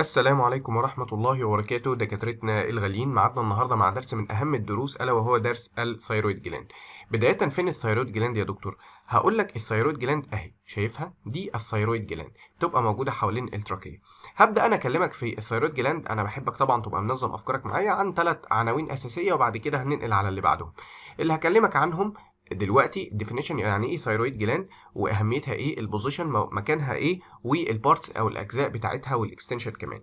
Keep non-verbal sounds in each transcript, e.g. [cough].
السلام عليكم ورحمة الله وبركاته دكاترتنا الغاليين معادنا النهاردة مع درس من أهم الدروس ألا وهو درس الثيرويد جلاند بداية فين الثيرويد جلاند يا دكتور؟ هقول لك الثيرويد جلاند أهي شايفها؟ دي الثيرويد جلاند تبقى موجودة حوالين التراكية هبدأ أنا أكلمك في الثيرويد جلاند أنا بحبك طبعا تبقى منظم أفكارك معايا عن ثلاث عناوين أساسية وبعد كده هننقل على اللي بعدهم اللي هكلمك عنهم دلوقتي ديفينيشن يعني ايه ثيرويد جلاند واهميتها ايه البوزيشن مكانها ايه والبارتس او الاجزاء بتاعتها والاكستنشن كمان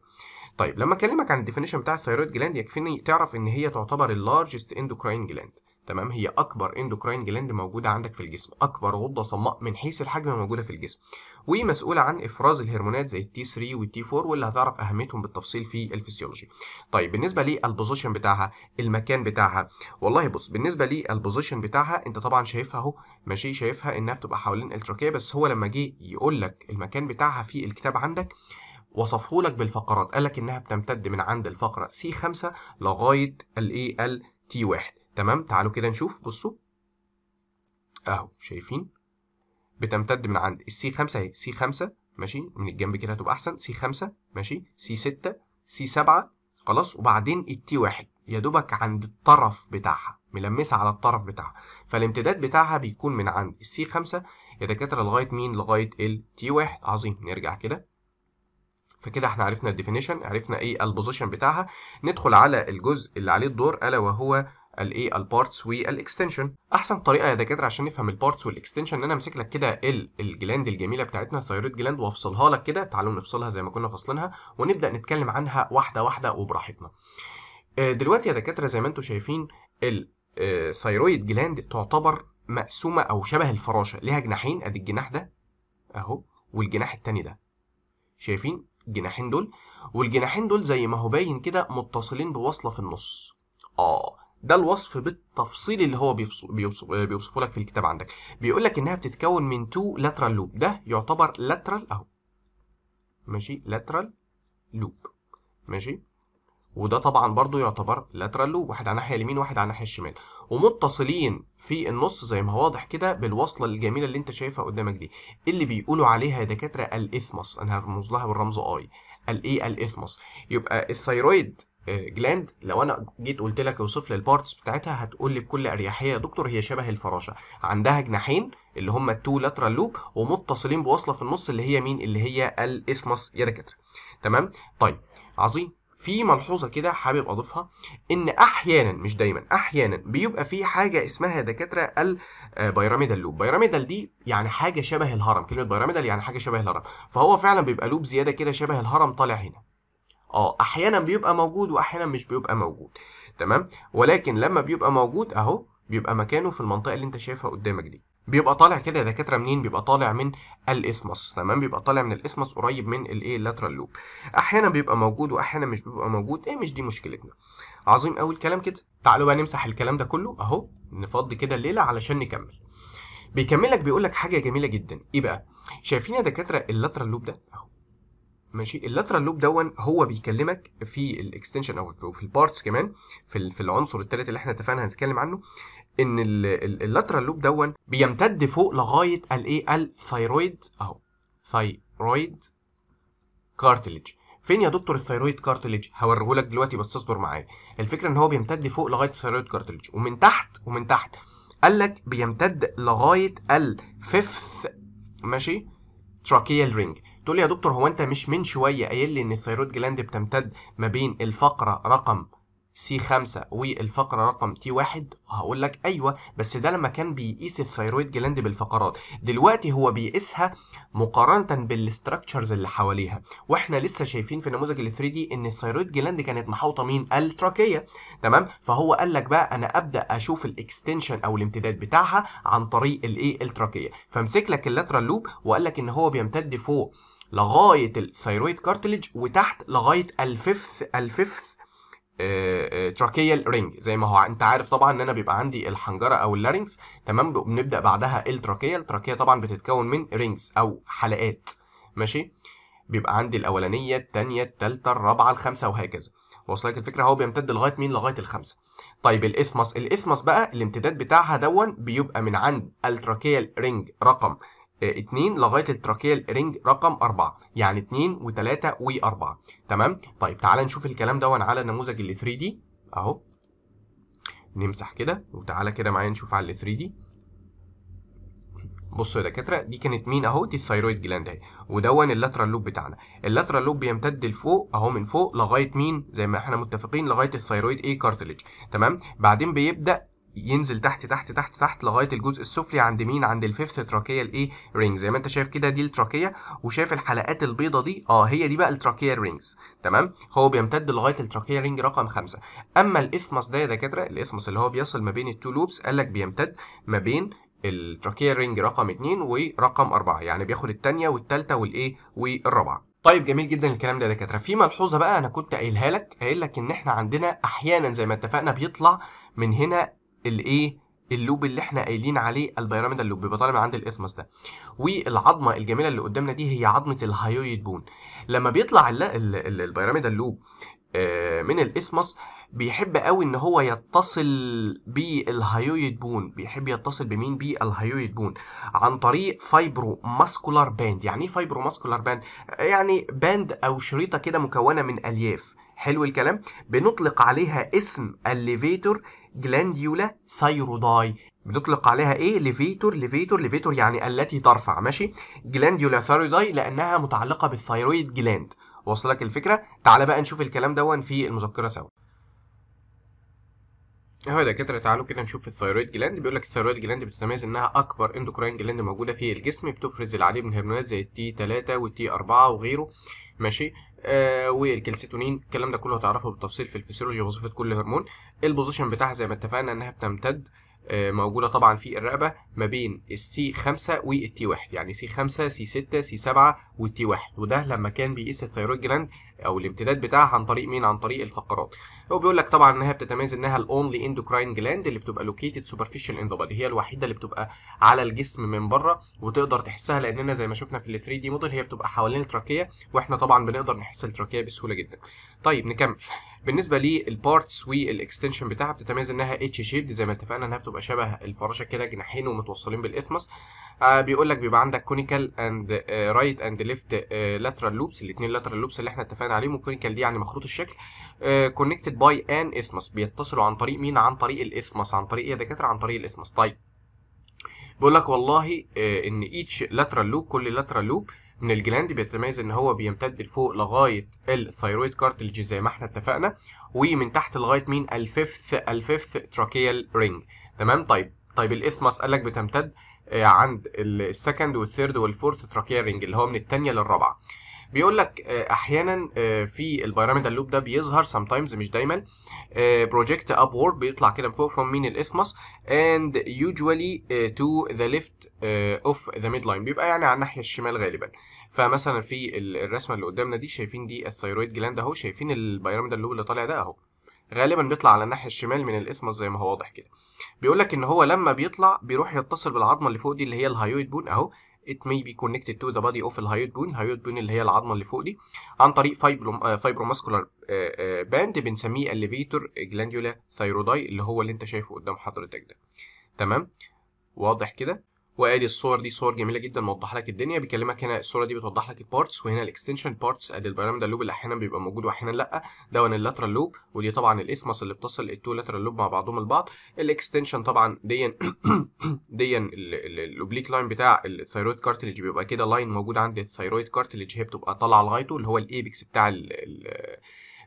طيب لما اكلمك عن الديفينيشن بتاع الثيرويد جلاند يكفيني تعرف ان هي تعتبر اللارجست اندوكراين جلاند تمام هي اكبر اندوكراين جلاند موجوده عندك في الجسم اكبر غده صماء من حيث الحجم موجوده في الجسم ومسؤوله عن افراز الهرمونات زي التي 3 والتي 4 واللي هتعرف اهميتهم بالتفصيل في الفسيولوجي طيب بالنسبه للبوزيشن بتاعها المكان بتاعها والله بص بالنسبه للبوزيشن بتاعها انت طبعا شايفها اهو ماشي شايفها انها بتبقى حوالين التراكيه بس هو لما جه يقول لك المكان بتاعها في الكتاب عندك وصفه لك بالفقرات قال لك انها بتمتد من عند الفقره سي 5 لغايه الايه ال تي 1 تمام تعالوا كده نشوف بصوا اهو شايفين بتمتد من عند السي 5 اهي سي 5 ماشي من الجنب كده هتبقى احسن سي 5 ماشي سي 6 سي 7 خلاص وبعدين التي 1 يا دوبك عند الطرف بتاعها ملمسه على الطرف بتاعها فالامتداد بتاعها بيكون من عند السي 5 يا دكاتره لغايه مين لغايه التي 1 عظيم نرجع كده فكده احنا عرفنا الديفينيشن عرفنا ايه البوزيشن بتاعها ندخل على الجزء اللي عليه الدور الا وهو الايه البارتس والاكستنشن احسن طريقه يا دكاتره عشان نفهم البارتس والاكستنشن ان انا امسك لك كده الجلاند الجميله بتاعتنا الثايرويد جلاند وافصلها لك كده تعالوا نفصلها زي ما كنا فاصلينها ونبدا نتكلم عنها واحده واحده وبراحتنا آه، دلوقتي يا دكاتره زي ما انتم شايفين الثايرويد آه، جلاند تعتبر مقسومه او شبه الفراشه ليها جناحين ادي الجناح ده اهو والجناح الثاني ده شايفين الجناحين دول والجناحين دول زي ما هو باين كده متصلين بوصله في النص اه ده الوصف بالتفصيل اللي هو بيوصفه بيوصف لك في الكتاب عندك بيقول لك انها بتتكون من تو لاترال لوب ده يعتبر لاترال اهو ماشي لاترال لوب ماشي وده طبعا برضو يعتبر لاترال لوب واحد على الناحيه اليمين واحد على الناحيه الشمال ومتصلين في النص زي ما هو واضح كده بالوصله الجميله اللي انت شايفها قدامك دي اللي بيقولوا عليها يا دكاتره الاثمس انا هرمز لها بالرمز اي الايه الاثمس يبقى الثيرويد آه، جلاند لو انا جيت قلت لك اوصف لي البارتس بتاعتها هتقول لي بكل اريحيه يا دكتور هي شبه الفراشه عندها جناحين اللي هم التو لاترال لوب ومتصلين بوصله في النص اللي هي مين اللي هي الاثمس يا دكاتره تمام طيب عظيم في ملحوظه كده حابب اضيفها ان احيانا مش دايما احيانا بيبقى في حاجه اسمها يا دكاتره البيراميدال لوب بيراميدال دي يعني حاجه شبه الهرم كلمه بيراميدال يعني حاجه شبه الهرم فهو فعلا بيبقى لوب زياده كده شبه الهرم طالع هنا اه احيانا بيبقى موجود واحيانا مش بيبقى موجود تمام ولكن لما بيبقى موجود اهو بيبقى مكانه في المنطقه اللي انت شايفها قدامك دي بيبقى طالع كده يا دكاتره منين بيبقى طالع من الاسمس تمام بيبقى طالع من الاسمس قريب من الايه اللاترال لوب احيانا بيبقى موجود واحيانا مش بيبقى موجود ايه مش دي مشكلتنا عظيم قوي الكلام كده تعالوا بقى نمسح الكلام ده كله اهو نفضي كده الليله علشان نكمل بيكملك بيقول لك حاجه جميله جدا ايه بقى شايفين يا دكاتره اللاترال لوب ده اهو ماشي اللاترال لوب دون هو بيكلمك في الاكستنشن او في البارتس كمان في في العنصر الثالث اللي احنا اتفقنا هنتكلم عنه ان اللاترال لوب دون بيمتد فوق لغايه الايه الثايرويد اهو ثايرويد كارتلج فين يا دكتور الثايرويد كارتلج هوريهولك دلوقتي بس اصبر معايا الفكره ان هو بيمتد فوق لغايه الثايرويد كارتلج ومن تحت ومن تحت قال لك بيمتد لغايه الفيفث ماشي تراكيال رينج تقول لي يا دكتور هو انت مش من شويه قايل لي ان الثيرويد جلاند بتمتد ما بين الفقره رقم سي 5 والفقره رقم تي 1 هقول لك ايوه بس ده لما كان بيقيس الثيرويد جلاند بالفقرات دلوقتي هو بيقيسها مقارنه بالاستراكشرز اللي حواليها واحنا لسه شايفين في النموذج ال 3 دي ان الثيرويد جلاند كانت محوطه مين التراكيه تمام فهو قال لك بقى انا ابدا اشوف الاكستنشن او الامتداد بتاعها عن طريق الايه التراكيه فمسك لك اللاترال لوب وقال لك ان هو بيمتد فوق لغايه الثيرويد كارتلج وتحت لغايه الفيفث الفيفث آه، آه، تراكيال رينج زي ما هو انت عارف طبعا ان انا بيبقى عندي الحنجره او اللارنكس تمام بنبدا بعدها التراكيال التراكيه طبعا بتتكون من رينجز او حلقات ماشي بيبقى عندي الاولانيه الثانيه الثالثه الرابعه الخامسه وهكذا وصلك الفكره هو بيمتد لغايه مين لغايه الخمسه طيب الاثمس الاثمس بقى الامتداد بتاعها دون بيبقى من عند التراكيال رينج رقم 2 لغايه التراكيال رينج رقم 4 يعني 2 و3 و4 تمام طيب تعالى نشوف الكلام دون على نموذج ال 3 دي اهو نمسح كده وتعالى كده معايا نشوف على ال 3 دي بصوا يا دكاتره دي كانت مين اهو دي الثيرويد جلاند اهي ودون اللاترال لوب بتاعنا اللاترال لوب بيمتد لفوق اهو من فوق لغايه مين زي ما احنا متفقين لغايه الثيرويد ايه كارتليج تمام بعدين بيبدا ينزل تحت تحت تحت تحت لغايه الجزء السفلي عند مين عند الفيفث تراكيا الايه رينج زي ما انت شايف كده دي التراكيا وشايف الحلقات البيضه دي اه هي دي بقى التراكيا الرينجز تمام هو بيمتد لغايه التراكيا رينج رقم خمسة اما الاثمس ده يا دكاتره الاثمس اللي هو بيصل ما بين التو لوبس قال لك بيمتد ما بين التراكيا رينج رقم 2 ورقم 4 يعني بياخد الثانيه والثالثه والايه والرابعه طيب جميل جدا الكلام ده يا دكاتره في ملحوظه بقى انا كنت قايلها لك قايل لك ان احنا عندنا احيانا زي ما اتفقنا بيطلع من هنا الايه اللوب اللي احنا قايلين عليه البيراميدال لوب بيبقى طالع من عند الاثمس ده والعظمه الجميله اللي قدامنا دي هي عظمه الهايويد بون لما بيطلع البيراميدال لوب آه، من الاثمس بيحب قوي ان هو يتصل بالهايويد بون بيحب يتصل بمين بالهايويد بون عن طريق فايبرو ماسكولار باند يعني ايه فايبرو ماسكولار باند يعني باند او شريطه كده مكونه من الياف حلو الكلام بنطلق عليها اسم الليفيتور جلانديولا ثيروداي بنطلق عليها ايه ليفيتور ليفيتور ليفيتور يعني التي ترفع ماشي جلانديولا ثيروداي لانها متعلقه بالثايرويد جلاند وصلك الفكره تعال بقى نشوف الكلام دون في المذكره سوا اهو إيه يا دكاتره تعالوا كده نشوف الثيرويد جلاند بيقول لك الثيرويد جلاند بتتميز انها اكبر اندوكراين جلاند موجوده في الجسم بتفرز العديد من الهرمونات زي التي 3 والتي 4 وغيره ماشي آه والكلسيتونين الكلام ده كله هتعرفه بالتفصيل في الفسيولوجي وظيفه كل هرمون البوزيشن بتاعها زي ما اتفقنا انها بتمتد آه موجوده طبعا في الرقبه ما بين السي 5 والتي 1 يعني سي 5 سي 6 سي 7 والتي 1 وده لما كان بيقيس الثيرويد جلاند او الامتداد بتاعها عن طريق مين عن طريق الفقرات هو بيقول لك طبعا انها بتتميز انها الاونلي اندوكراين جلاند اللي بتبقى لوكيتد سوبرفيشال ان ذا بادي هي الوحيده اللي بتبقى على الجسم من بره وتقدر تحسها لاننا زي ما شفنا في ال 3 دي موديل هي بتبقى حوالين التراكيه واحنا طبعا بنقدر نحس التراكيه بسهوله جدا طيب نكمل بالنسبه للبارتس والاكستنشن بتاعها بتتميز انها اتش شيبد زي ما اتفقنا انها بتبقى شبه الفراشه كده جناحين ومتوصلين بالاثمس آه بيقول لك بيبقى عندك كونيكال اند رايت اند ليفت لاترال لوبس الاثنين لاترال لوبس اللي احنا اتفقنا بناء عليه ممكن كان ليه يعني مخروط الشكل كونكتد باي ان اثمس بيتصلوا عن طريق مين عن طريق الاثمس عن طريق ايه يا دكاتره عن طريق الاثمس طيب بيقول لك والله آه، ان ايتش لاترال لوب كل لاترال لوب من الجلاند بيتميز ان هو بيمتد لفوق لغايه الثايرويد كارتلج زي ما احنا اتفقنا ومن تحت لغايه مين الفيفث الفيفث تراكيال رينج تمام طيب طيب الاثمس قال لك بتمتد آه، عند السكند والثيرد والفورث تراكيال رينج اللي هو من الثانيه للرابعه بيقول لك آه، احيانا آه، في البيراميدال لوب ده بيظهر سام تايمز مش دايما بروجكت اب وورد بيطلع كده من فوق فروم مين الاثمس اند يوجوالي تو ذا ليفت اوف ذا ميد لاين بيبقى يعني على الناحيه الشمال غالبا فمثلا في الرسمه اللي قدامنا دي شايفين دي الثيرويد جلاند اهو شايفين البيراميدال لوب اللي طالع ده اهو غالبا بيطلع على الناحيه الشمال من الاثمس زي ما هو واضح كده بيقول لك ان هو لما بيطلع بيروح يتصل بالعظمه اللي فوق دي اللي هي الهايويد بون اهو it may be connected to the body of الهايوت bone hyoid bone اللي هي العظمه اللي فوق دي عن طريق fibromuscular آه، آه، آه، band بنسميه elevator glandular ثايروداي اللي هو اللي انت شايفه قدام حضرتك ده تمام واضح كده وادي الصور دي صور جميله جدا موضح لك الدنيا بيكلمك هنا الصوره دي بتوضح لك البارتس وهنا الاكستنشن بارتس ادي البيراميدال لوب اللي احيانا بيبقى موجود واحيانا لا دون اللاترال لوب ودي طبعا الاثمس اللي بتصل التو لاترال لوب مع بعضهم البعض الاكستنشن طبعا ديا [coughs] ديا الاوبليك لاين بتاع الثايرويد كارتليج بيبقى كده لاين موجود عند الثايرويد كارتليج هي بتبقى طالعه لغايته اللي هو الايبكس بتاع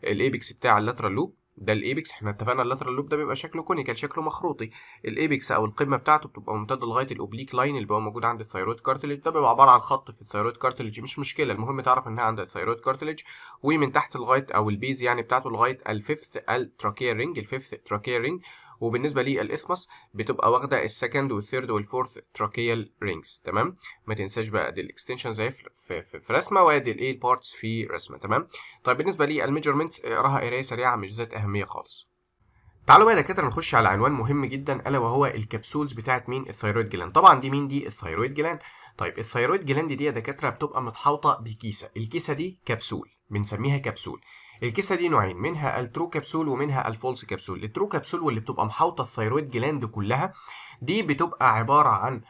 الايبكس بتاع اللاترال لوب ده الايبكس احنا اتفقنا اللاترال لوب ده بيبقى شكله كونيكال شكله مخروطي الايبكس او القمه بتاعته بتبقى ممتده لغايه الاوبليك لاين اللي بيبقى موجود عند الثيرويد كارتليج ده بيبقى عباره عن خط في الثيرويد كارتليج مش مشكله المهم تعرف انها عند الثيرويد كارتليج ومن تحت لغايه او البيز يعني بتاعته لغايه الفيفث التراكيا رينج الفيفث تراكيا رينج وبالنسبه للإثمس بتبقى واخده السكند والثيرد والفورث تراكيال رينجز تمام ما تنساش بقى دي الاكستنشنز اهي في, في, في رسمه وادي الايه البارتس في رسمه تمام طيب بالنسبه للميجرمنتس اقراها قرايه سريعه مش ذات اهميه خالص تعالوا بقى يا دكاتره نخش على عنوان مهم جدا الا وهو الكبسولز بتاعت مين الثيرويد جلاند طبعا دي مين دي الثيرويد جلاند طيب الثيرويد جلاند دي يا دكاتره بتبقى متحوطه بكيسه الكيسه دي كبسول بنسميها كبسول الكيسه دي نوعين منها الترو كبسول ومنها الفولس كبسول الترو كبسول واللي بتبقى محاوطه الثايرويد جلاند كلها دي بتبقى عباره عن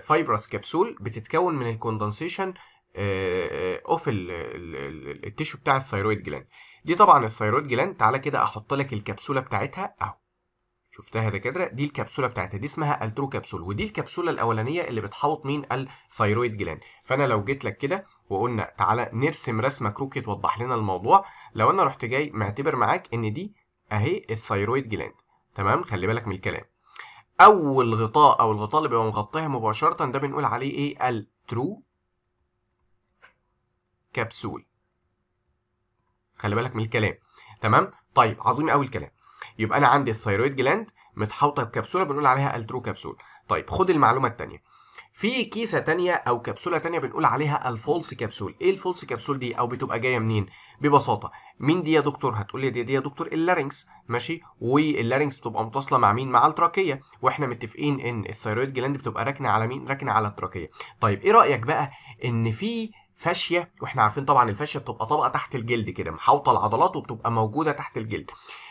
فايبرس آه، كبسول آه، آه، بتتكون من الكوندنسيشن اوف التيشو بتاع الثايرويد جلاند دي طبعا الثايرويد جلاند تعالى كده احط لك الكبسوله بتاعتها اهو شفتها يا دكاتره دي الكبسوله بتاعتها دي اسمها الترو كبسول ودي الكبسوله الاولانيه اللي بتحوط مين الثيرويد جلاند فانا لو جيت لك كده وقلنا تعالى نرسم رسمه كروكي توضح لنا الموضوع لو انا رحت جاي معتبر معاك ان دي اهي الثيرويد جلاند تمام خلي بالك من الكلام اول غطاء او الغطاء اللي بيبقى مغطيها مباشره ده بنقول عليه ايه الترو كبسول خلي بالك من الكلام تمام طيب عظيم قوي الكلام يبقى انا عندي الثيرويد جلاند متحوطه بكبسوله بنقول عليها الترو كبسول طيب خد المعلومه الثانيه في كيسه تانية او كبسوله تانية بنقول عليها الفولس كبسول ايه الفولس كبسول دي او بتبقى جايه منين ببساطه مين دي يا دكتور هتقول لي دي دي يا دكتور اللارينكس ماشي واللارينكس بتبقى متصله مع مين مع التراكيه واحنا متفقين ان الثيرويد جلاند بتبقى راكنه على مين راكنه على التراكيه طيب ايه رايك بقى ان في فاشيه واحنا عارفين طبعا الفاشيه بتبقى طبقه تحت الجلد كده محاوطه العضلات وبتبقى موجوده تحت الجلد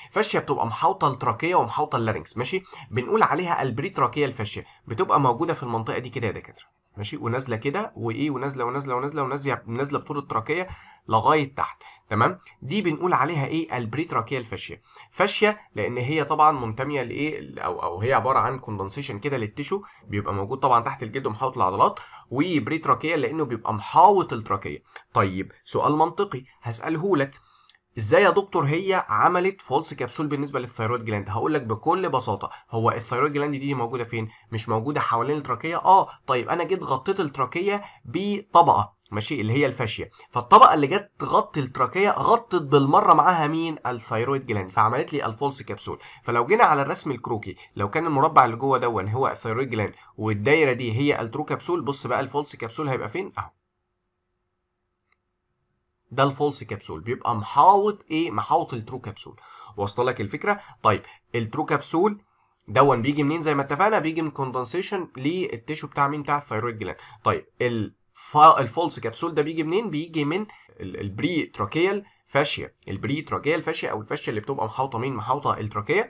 فاشيا بتبقى محاوطه التراكيه ومحاوطه اللارنكس ماشي بنقول عليها البري تراكيه الفاشيه بتبقى موجوده في المنطقه دي كده يا دكاتره ماشي ونازله كده وايه ونازله ونازله ونازله ونازله نازله بطول التراكيه لغايه تحت تمام دي بنقول عليها ايه البريتراكيه الفاشيه فاشيه لان هي طبعا منتميه لايه او او هي عباره عن كوندنسيشن كده للتشو بيبقى موجود طبعا تحت الجلد ومحاوط العضلات وبريتراكيه لانه بيبقى محاوط التراكيه طيب سؤال منطقي هساله لك ازاي يا دكتور هي عملت فولس كبسول بالنسبه للثيرويد جلاند هقول لك بكل بساطه هو الثيرويد جلاند دي موجوده فين مش موجوده حوالين التراكيه اه طيب انا جيت غطيت التراكيه بطبقه ماشي اللي هي الفاشيه فالطبقه اللي جت تغطي التراكيه غطت بالمره معاها مين الثيرويد جلاند فعملت لي الفولس كبسول فلو جينا على الرسم الكروكي لو كان المربع اللي جوه دون هو الثيرويد جلاند والدايره دي هي الترو بص بقى الفولس كبسول هيبقى فين اهو ده الفولس كبسول بيبقى محاوط ايه محاوط الترو كبسول واصله لك الفكره طيب الترو كبسول دون بيجي منين زي ما اتفقنا بيجي من كوندنسيشن للتيشو بتاع مين بتاع الثيرويد جلاند طيب الفولس كبسول ده بيجي منين بيجي من البري تراكيال فاشيا البري تراكيال فاشيا او الفاشيا اللي بتبقى محاوطه مين محاوطه التراكيه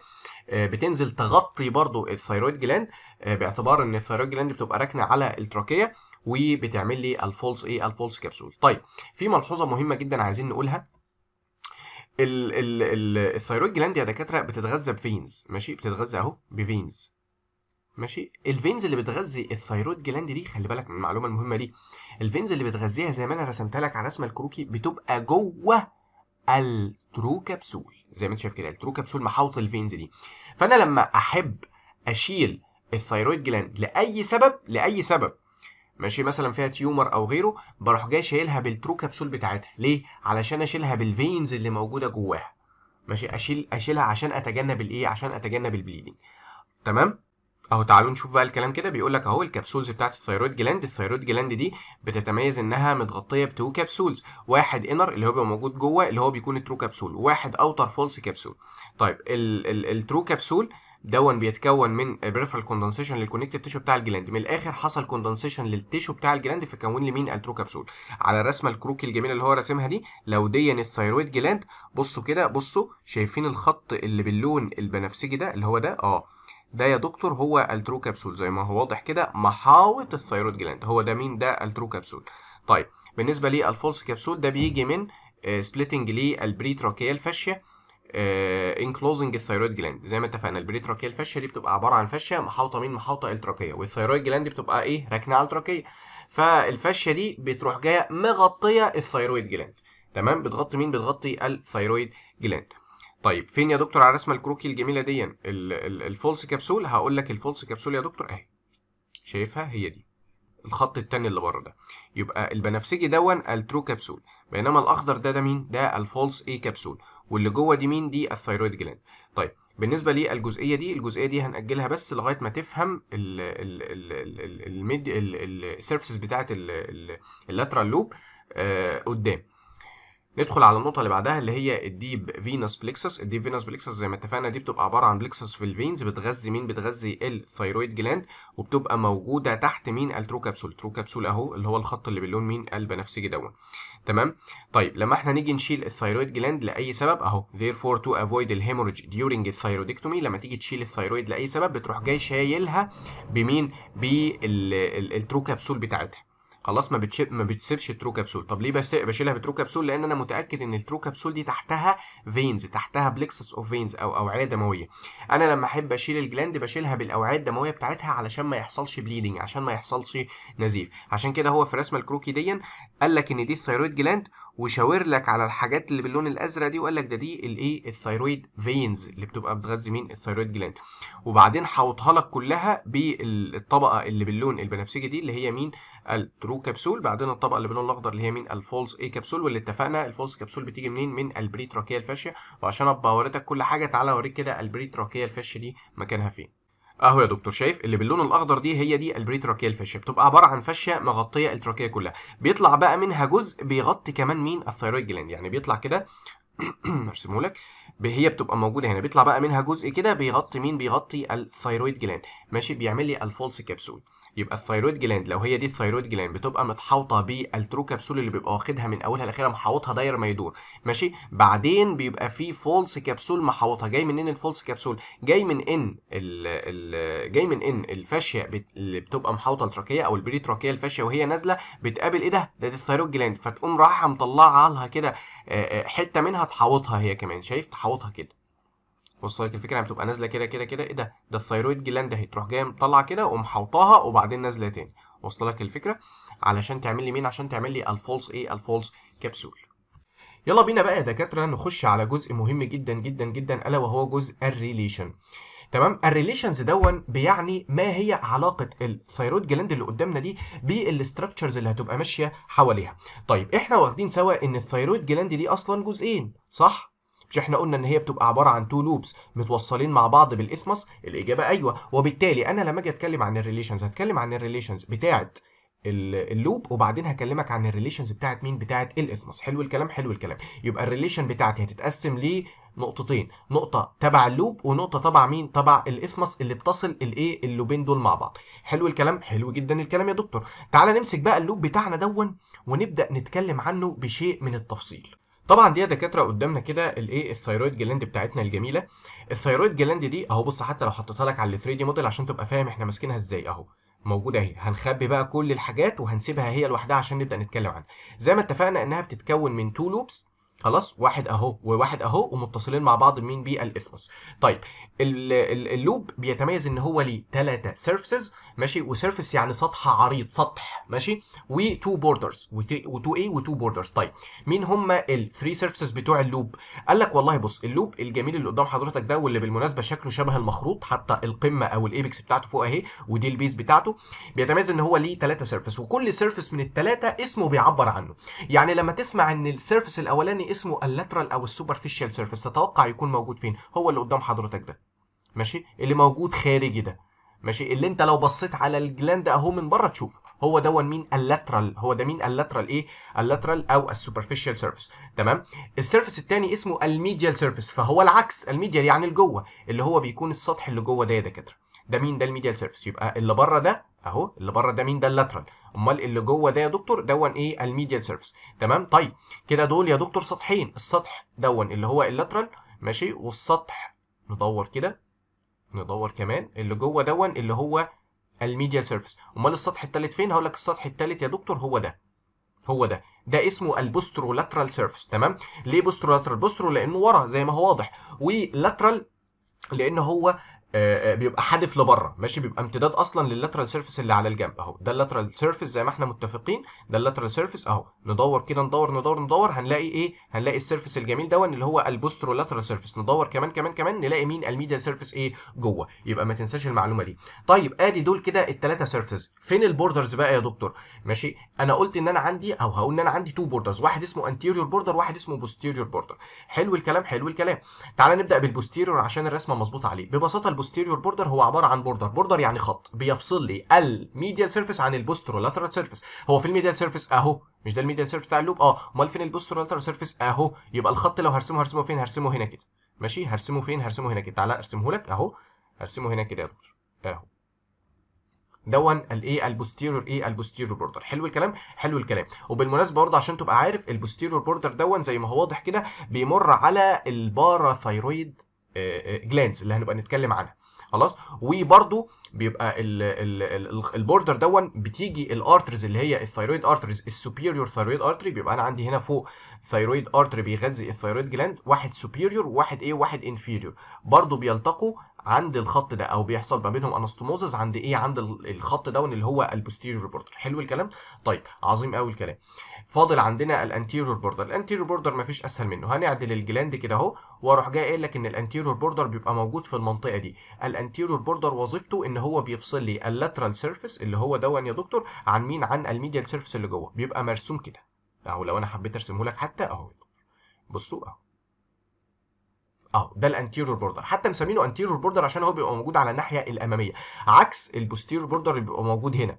آه، بتنزل تغطي برضو الثيرويد جلاند آه، باعتبار ان الثيرويد جلاند بتبقى راكنه على التراكيه وبتعمل لي الفولس ايه الفولس كبسول طيب في ملحوظه مهمه جدا عايزين نقولها الثيرويد جلاند يا دكاتره بتتغذى بفينز ماشي بتتغذى اهو بفينز ماشي الفينز اللي بتغذي الثيرويد جلاند دي خلي بالك من المعلومه المهمه دي الفينز اللي بتغذيها زي ما انا رسمتها لك على رسمه الكروكي بتبقى جوه الترو كبسول زي ما انت شايف كده الترو كبسول محاوط الفينز دي فانا لما احب اشيل الثيرويد جلاند لاي سبب لاي سبب ماشي مثلا فيها تيومر او غيره بروح جاي شايلها بالترو كبسول بتاعتها ليه علشان اشيلها بالفينز اللي موجوده جواها ماشي اشيل اشيلها عشان اتجنب الايه عشان اتجنب البليدنج تمام اهو تعالوا نشوف بقى الكلام كده بيقول لك اهو الكبسولز بتاعت الثيرويد جلاند الثيرويد جلاند دي بتتميز انها متغطيه بتو كبسولز واحد انر اللي هو بيبقى موجود جوه اللي هو بيكون الترو كبسول وواحد اوتر فولس كبسول طيب الترو كبسول ال ال دون بيتكون من بريفرال كوندنسيشن للكونكتيف تيشو بتاع الجلاند من الاخر حصل كوندنسيشن للتيشو بتاع الجلاند فكون لي مين التروكابسول على الرسمه الكروكي الجميله اللي هو راسمها دي لو دي الثيرويد جلاند بصوا كده بصوا شايفين الخط اللي باللون البنفسجي ده اللي هو ده اه ده يا دكتور هو الترو كبسول زي ما هو واضح كده محاوط الثيرويد جلاند هو ده مين ده الترو كبسول طيب بالنسبه للفولس كبسول ده بيجي من سبليتنج للبريتراكيال فاشيه انكلوزنج الثيرويد جلاند زي ما اتفقنا البريتراكيه الفاشيه دي بتبقى عباره عن فاشيه محاوطه مين محاوطه التراكيه والثيرويد جلاند دي بتبقى ايه راكنه على التراكيه فالفاشيه دي بتروح جايه مغطيه الثيرويد جلاند تمام بتغطي مين بتغطي الثيرويد جلاند طيب فين يا دكتور على الرسمه الكروكي الجميله دي الفولس كبسول هقول لك الفولس كبسول يا دكتور اهي شايفها هي دي الخط التاني اللي بره ده يبقى البنفسجي دون الترو كبسول بينما الاخضر ده ده مين ده الفولس اي كبسول واللي جوه دي مين دي الثايرويد جلاند طيب بالنسبه للجزئيه دي الجزئيه دي هنأجلها بس لغايه ما تفهم الميد السيرفيسز بتاعه اللاترال لوب آه، قدام ندخل على النقطة اللي بعدها اللي هي الديب فينوس بليكسس، الديب فينوس بليكسس زي ما اتفقنا دي بتبقى عبارة عن بليكسس في الفينز بتغذي مين؟ بتغذي الثايرويد جلاند وبتبقى موجودة تحت مين؟ الترو كبسول، الترو كبسول أهو اللي هو الخط اللي باللون مين؟ البنفسجي دوت تمام طيب لما احنا نيجي نشيل الثايرويد جلاند لاي سبب اهو therefore to avoid الهيموريج during الثايرويدكتومي لما تيجي تشيل الثايرويد لاي سبب بتروح جاي شايلها بمين بالترو كابسول بتاعتها خلاص ما بتشيب ما بتسيبش الترو كبسول طب ليه بس بشيلها بترو كبسول لان انا متاكد ان الترو كبسول دي تحتها فينز تحتها بلكسس اوف فينز او اوعيه دمويه انا لما احب اشيل الجلاند بشيلها بالاوعيه الدمويه بتاعتها علشان ما يحصلش بليدنج عشان ما يحصلش نزيف عشان كده هو في الرسمه الكروكي دي قال لك ان دي الثيرويد جلاند وشاور لك على الحاجات اللي باللون الازرق دي وقال لك ده دي الايه الثيرويد فينز اللي بتبقى بتغذي مين الثيرويد جلاند وبعدين حوطها لك كلها بالطبقه اللي باللون البنفسجي دي اللي هي مين الترو كبسول بعدين الطبقه اللي باللون الاخضر اللي هي مين الفولس اي كبسول واللي اتفقنا الفولس كبسول بتيجي منين من البري تراكيه الفاشيه وعشان ابقى وريتك كل حاجه تعالى اوريك كده البري تراكيه الفاشيه دي مكانها فين اهو يا دكتور شايف اللي باللون الاخضر دي هي دي البري تراكيه الفاشيه بتبقى عباره عن فاشيه مغطيه التراكيه كلها بيطلع بقى منها جزء بيغطي كمان مين الثيرويد جلاند يعني بيطلع كده [clears throat] ارسمه لك هي بتبقى موجوده هنا بيطلع بقى منها جزء كده بيغطي مين بيغطي الثيرويد جلاند ماشي بيعمل لي الفولس كبسول يبقى الثيرويد جلاند لو هي دي الثيرويد جلاند بتبقى متحوطه بالترو كبسول اللي بيبقى واخدها من اولها لاخرها محوطها داير ما يدور ماشي بعدين بيبقى في فولس كبسول محوطها جاي منين الفولس كبسول جاي من ان الـ الـ جاي من ان الفاشيه بت... اللي بتبقى محوطه التراكيه او البري تراكيه الفاشيه وهي نازله بتقابل ايه ده ده الثيرويد جلاند فتقوم رايحه مطلعه عليها كده حته منها تحوطها هي كمان شايف تحوطها كده بص لك الفكره يعني بتبقى نازله كده كده كده ايه ده ده الثيرويد جلاند اهي تروح جايه مطلع كده ومحوطاها وبعدين نازله تاني وصل لك الفكره علشان تعمل لي مين عشان تعمل لي الفولس ايه الفولس كبسول يلا بينا بقى يا دكاتره نخش على جزء مهم جدا جدا جدا الا وهو جزء الريليشن تمام الريليشنز دون بيعني ما هي علاقه الثيرويد جلاند اللي قدامنا دي بالاستراكشرز اللي هتبقى ماشيه حواليها طيب احنا واخدين سوا ان الثيرويد جلاند دي اصلا جزئين صح مش احنا قلنا ان هي بتبقى عباره عن تو لوبس متوصلين مع بعض بالاثمس الاجابه ايوه وبالتالي انا لما اجي اتكلم عن الريليشنز هتكلم عن الريليشنز بتاعه اللوب وبعدين هكلمك عن الريليشنز بتاعت مين بتاعت الاثمس حلو الكلام حلو الكلام يبقى الريليشن بتاعتي هتتقسم لنقطتين نقطه تبع اللوب ونقطه تبع مين تبع الاثمس اللي بتصل الايه اللوبين دول مع بعض حلو الكلام حلو جدا الكلام يا دكتور تعالى نمسك بقى اللوب بتاعنا دون ونبدا نتكلم عنه بشيء من التفصيل طبعا دي يا دكاتره قدامنا كده الايه الثيرويد جلاند بتاعتنا الجميله الثيرويد جلاند دي اهو بص حتى لو حطيتها لك على 3 دي موديل عشان تبقى فاهم احنا ماسكينها ازاي اهو موجوده اهي هنخبي بقى كل الحاجات وهنسيبها هي لوحدها عشان نبدا نتكلم عنها زي ما اتفقنا انها بتتكون من تو لوبس خلاص واحد اهو وواحد اهو ومتصلين مع بعض مين بالإثموس طيب اللوب بيتميز ان هو ليه ثلاثه سيرفيسز ماشي وسيرفيس يعني سطح عريض سطح ماشي و2 بوردرز و2 اي و2 بوردرز طيب مين هم الثري سيرفيسز بتوع اللوب قال لك والله بص اللوب الجميل اللي قدام حضرتك ده واللي بالمناسبه شكله شبه المخروط حتى القمه او الايبكس بتاعته فوق اهي ودي البيز بتاعته بيتميز ان هو ليه ثلاثه سيرفيس وكل سيرفيس من الثلاثه اسمه بيعبر عنه يعني لما تسمع ان السيرفيس الاولاني اسمه اللاترال او السوبرفيشال سيرفيس تتوقع يكون موجود فين هو اللي قدام حضرتك ده ماشي اللي موجود خارجي ده ماشي اللي انت لو بصيت على الجلاند اهو من بره تشوف هو دون مين اللاترال هو ده مين اللاترال ايه اللاترال او السوبرفيشال سيرفيس تمام السيرفيس الثاني اسمه الميديال سيرفيس فهو العكس الميديال يعني لجوه اللي هو بيكون السطح اللي جوه ده يا دكاتره ده مين ده الميديال سيرفيس يبقى اللي بره ده اهو اللي بره ده مين ده اللاترال امال اللي جوه ده يا دكتور دون ايه الميديال سيرفيس تمام طيب كده دول يا دكتور سطحين السطح دون اللي هو اللاترال ماشي والسطح ندور كده ندور كمان اللي جوه دون اللي هو الميديال سيرفيس امال السطح الثالث فين هقول لك السطح الثالث يا دكتور هو ده هو ده ده اسمه البوسترولاترال سيرفيس تمام ليه بوسترولاترال بوسترو لانه ورا زي ما هو واضح ولاترال لان هو آه، آه، بيبقى حادف لبره ماشي بيبقى امتداد اصلا لللاترال سيرفيس اللي على الجنب اهو ده اللاترال سيرفيس زي ما احنا متفقين ده اللاترال سيرفيس اهو ندور كده ندور ندور ندور هنلاقي ايه هنلاقي السيرفيس الجميل دون اللي هو البوسترو لاترال سيرفيس ندور كمان كمان كمان نلاقي مين الميديال سيرفيس ايه جوه يبقى ما تنساش المعلومه دي طيب ادي دول كده الثلاثه سيرفيس فين البوردرز بقى يا دكتور ماشي انا قلت ان انا عندي او هقول ان انا عندي تو بوردرز واحد اسمه انتيريور بوردر واحد اسمه بوستيريور بوردر حلو الكلام حلو الكلام تعال نبدا بالبوستيريور عشان الرسمه مظبوطه عليه ببساطه البوستيريور بوردر هو عباره عن بوردر بوردر يعني خط بيفصل لي الميديال سيرفيس عن البوسترولاترال سيرفيس هو في الميديال سيرفيس اهو مش ده الميديال سيرفيس بتاع اللوب اه امال فين البوسترولاترال سيرفيس اهو يبقى الخط لو هرسمه هرسمه فين هرسمه هنا كده ماشي هرسمه فين هرسمه هنا كده تعالى ارسمه لك اهو هرسمه هنا كده يا دكتور اهو دون الايه البوستيرور ايه البوستيرور بوردر حلو الكلام حلو الكلام وبالمناسبه برضه عشان تبقى عارف البوستيرور بوردر دون زي ما هو واضح كده بيمر على الباراثايرويد جلانز آه، آه، اللي هنبقى نتكلم عنها خلاص وبرده بيبقى البوردر دون بتيجي الارترز اللي هي الثايرويد ارترز السوبيريور ثايرويد ارتري بيبقى انا عندي هنا فوق ثايرويد ارتري بيغذي الثايرويد جلاند واحد سوبيريور واحد ايه واحد انفيريور برده بيلتقوا عند الخط ده او بيحصل ما بينهم انستوموزز عند ايه عند الخط ده اللي هو البوستيريور بوردر حلو الكلام طيب عظيم قوي الكلام فاضل عندنا الانتيريور بوردر الانتيريور بوردر مفيش اسهل منه هنعدل الجلاند كده اهو واروح جاي قايل لك ان الانتيريور بوردر بيبقى موجود في المنطقه دي الانتيريور بوردر وظيفته ان هو بيفصل لي اللاترال سيرفيس اللي هو دون يا دكتور عن مين عن الميديال سيرفيس اللي جوه بيبقى مرسوم كده اهو لو انا حبيت ارسمه لك حتى اهو بصوا اهو اهو ده الانتيرور بوردر حتى مسمينه انتيرور بوردر عشان هو بيبقى موجود على الناحيه الاماميه عكس البوستيرور بوردر اللي بيبقى موجود هنا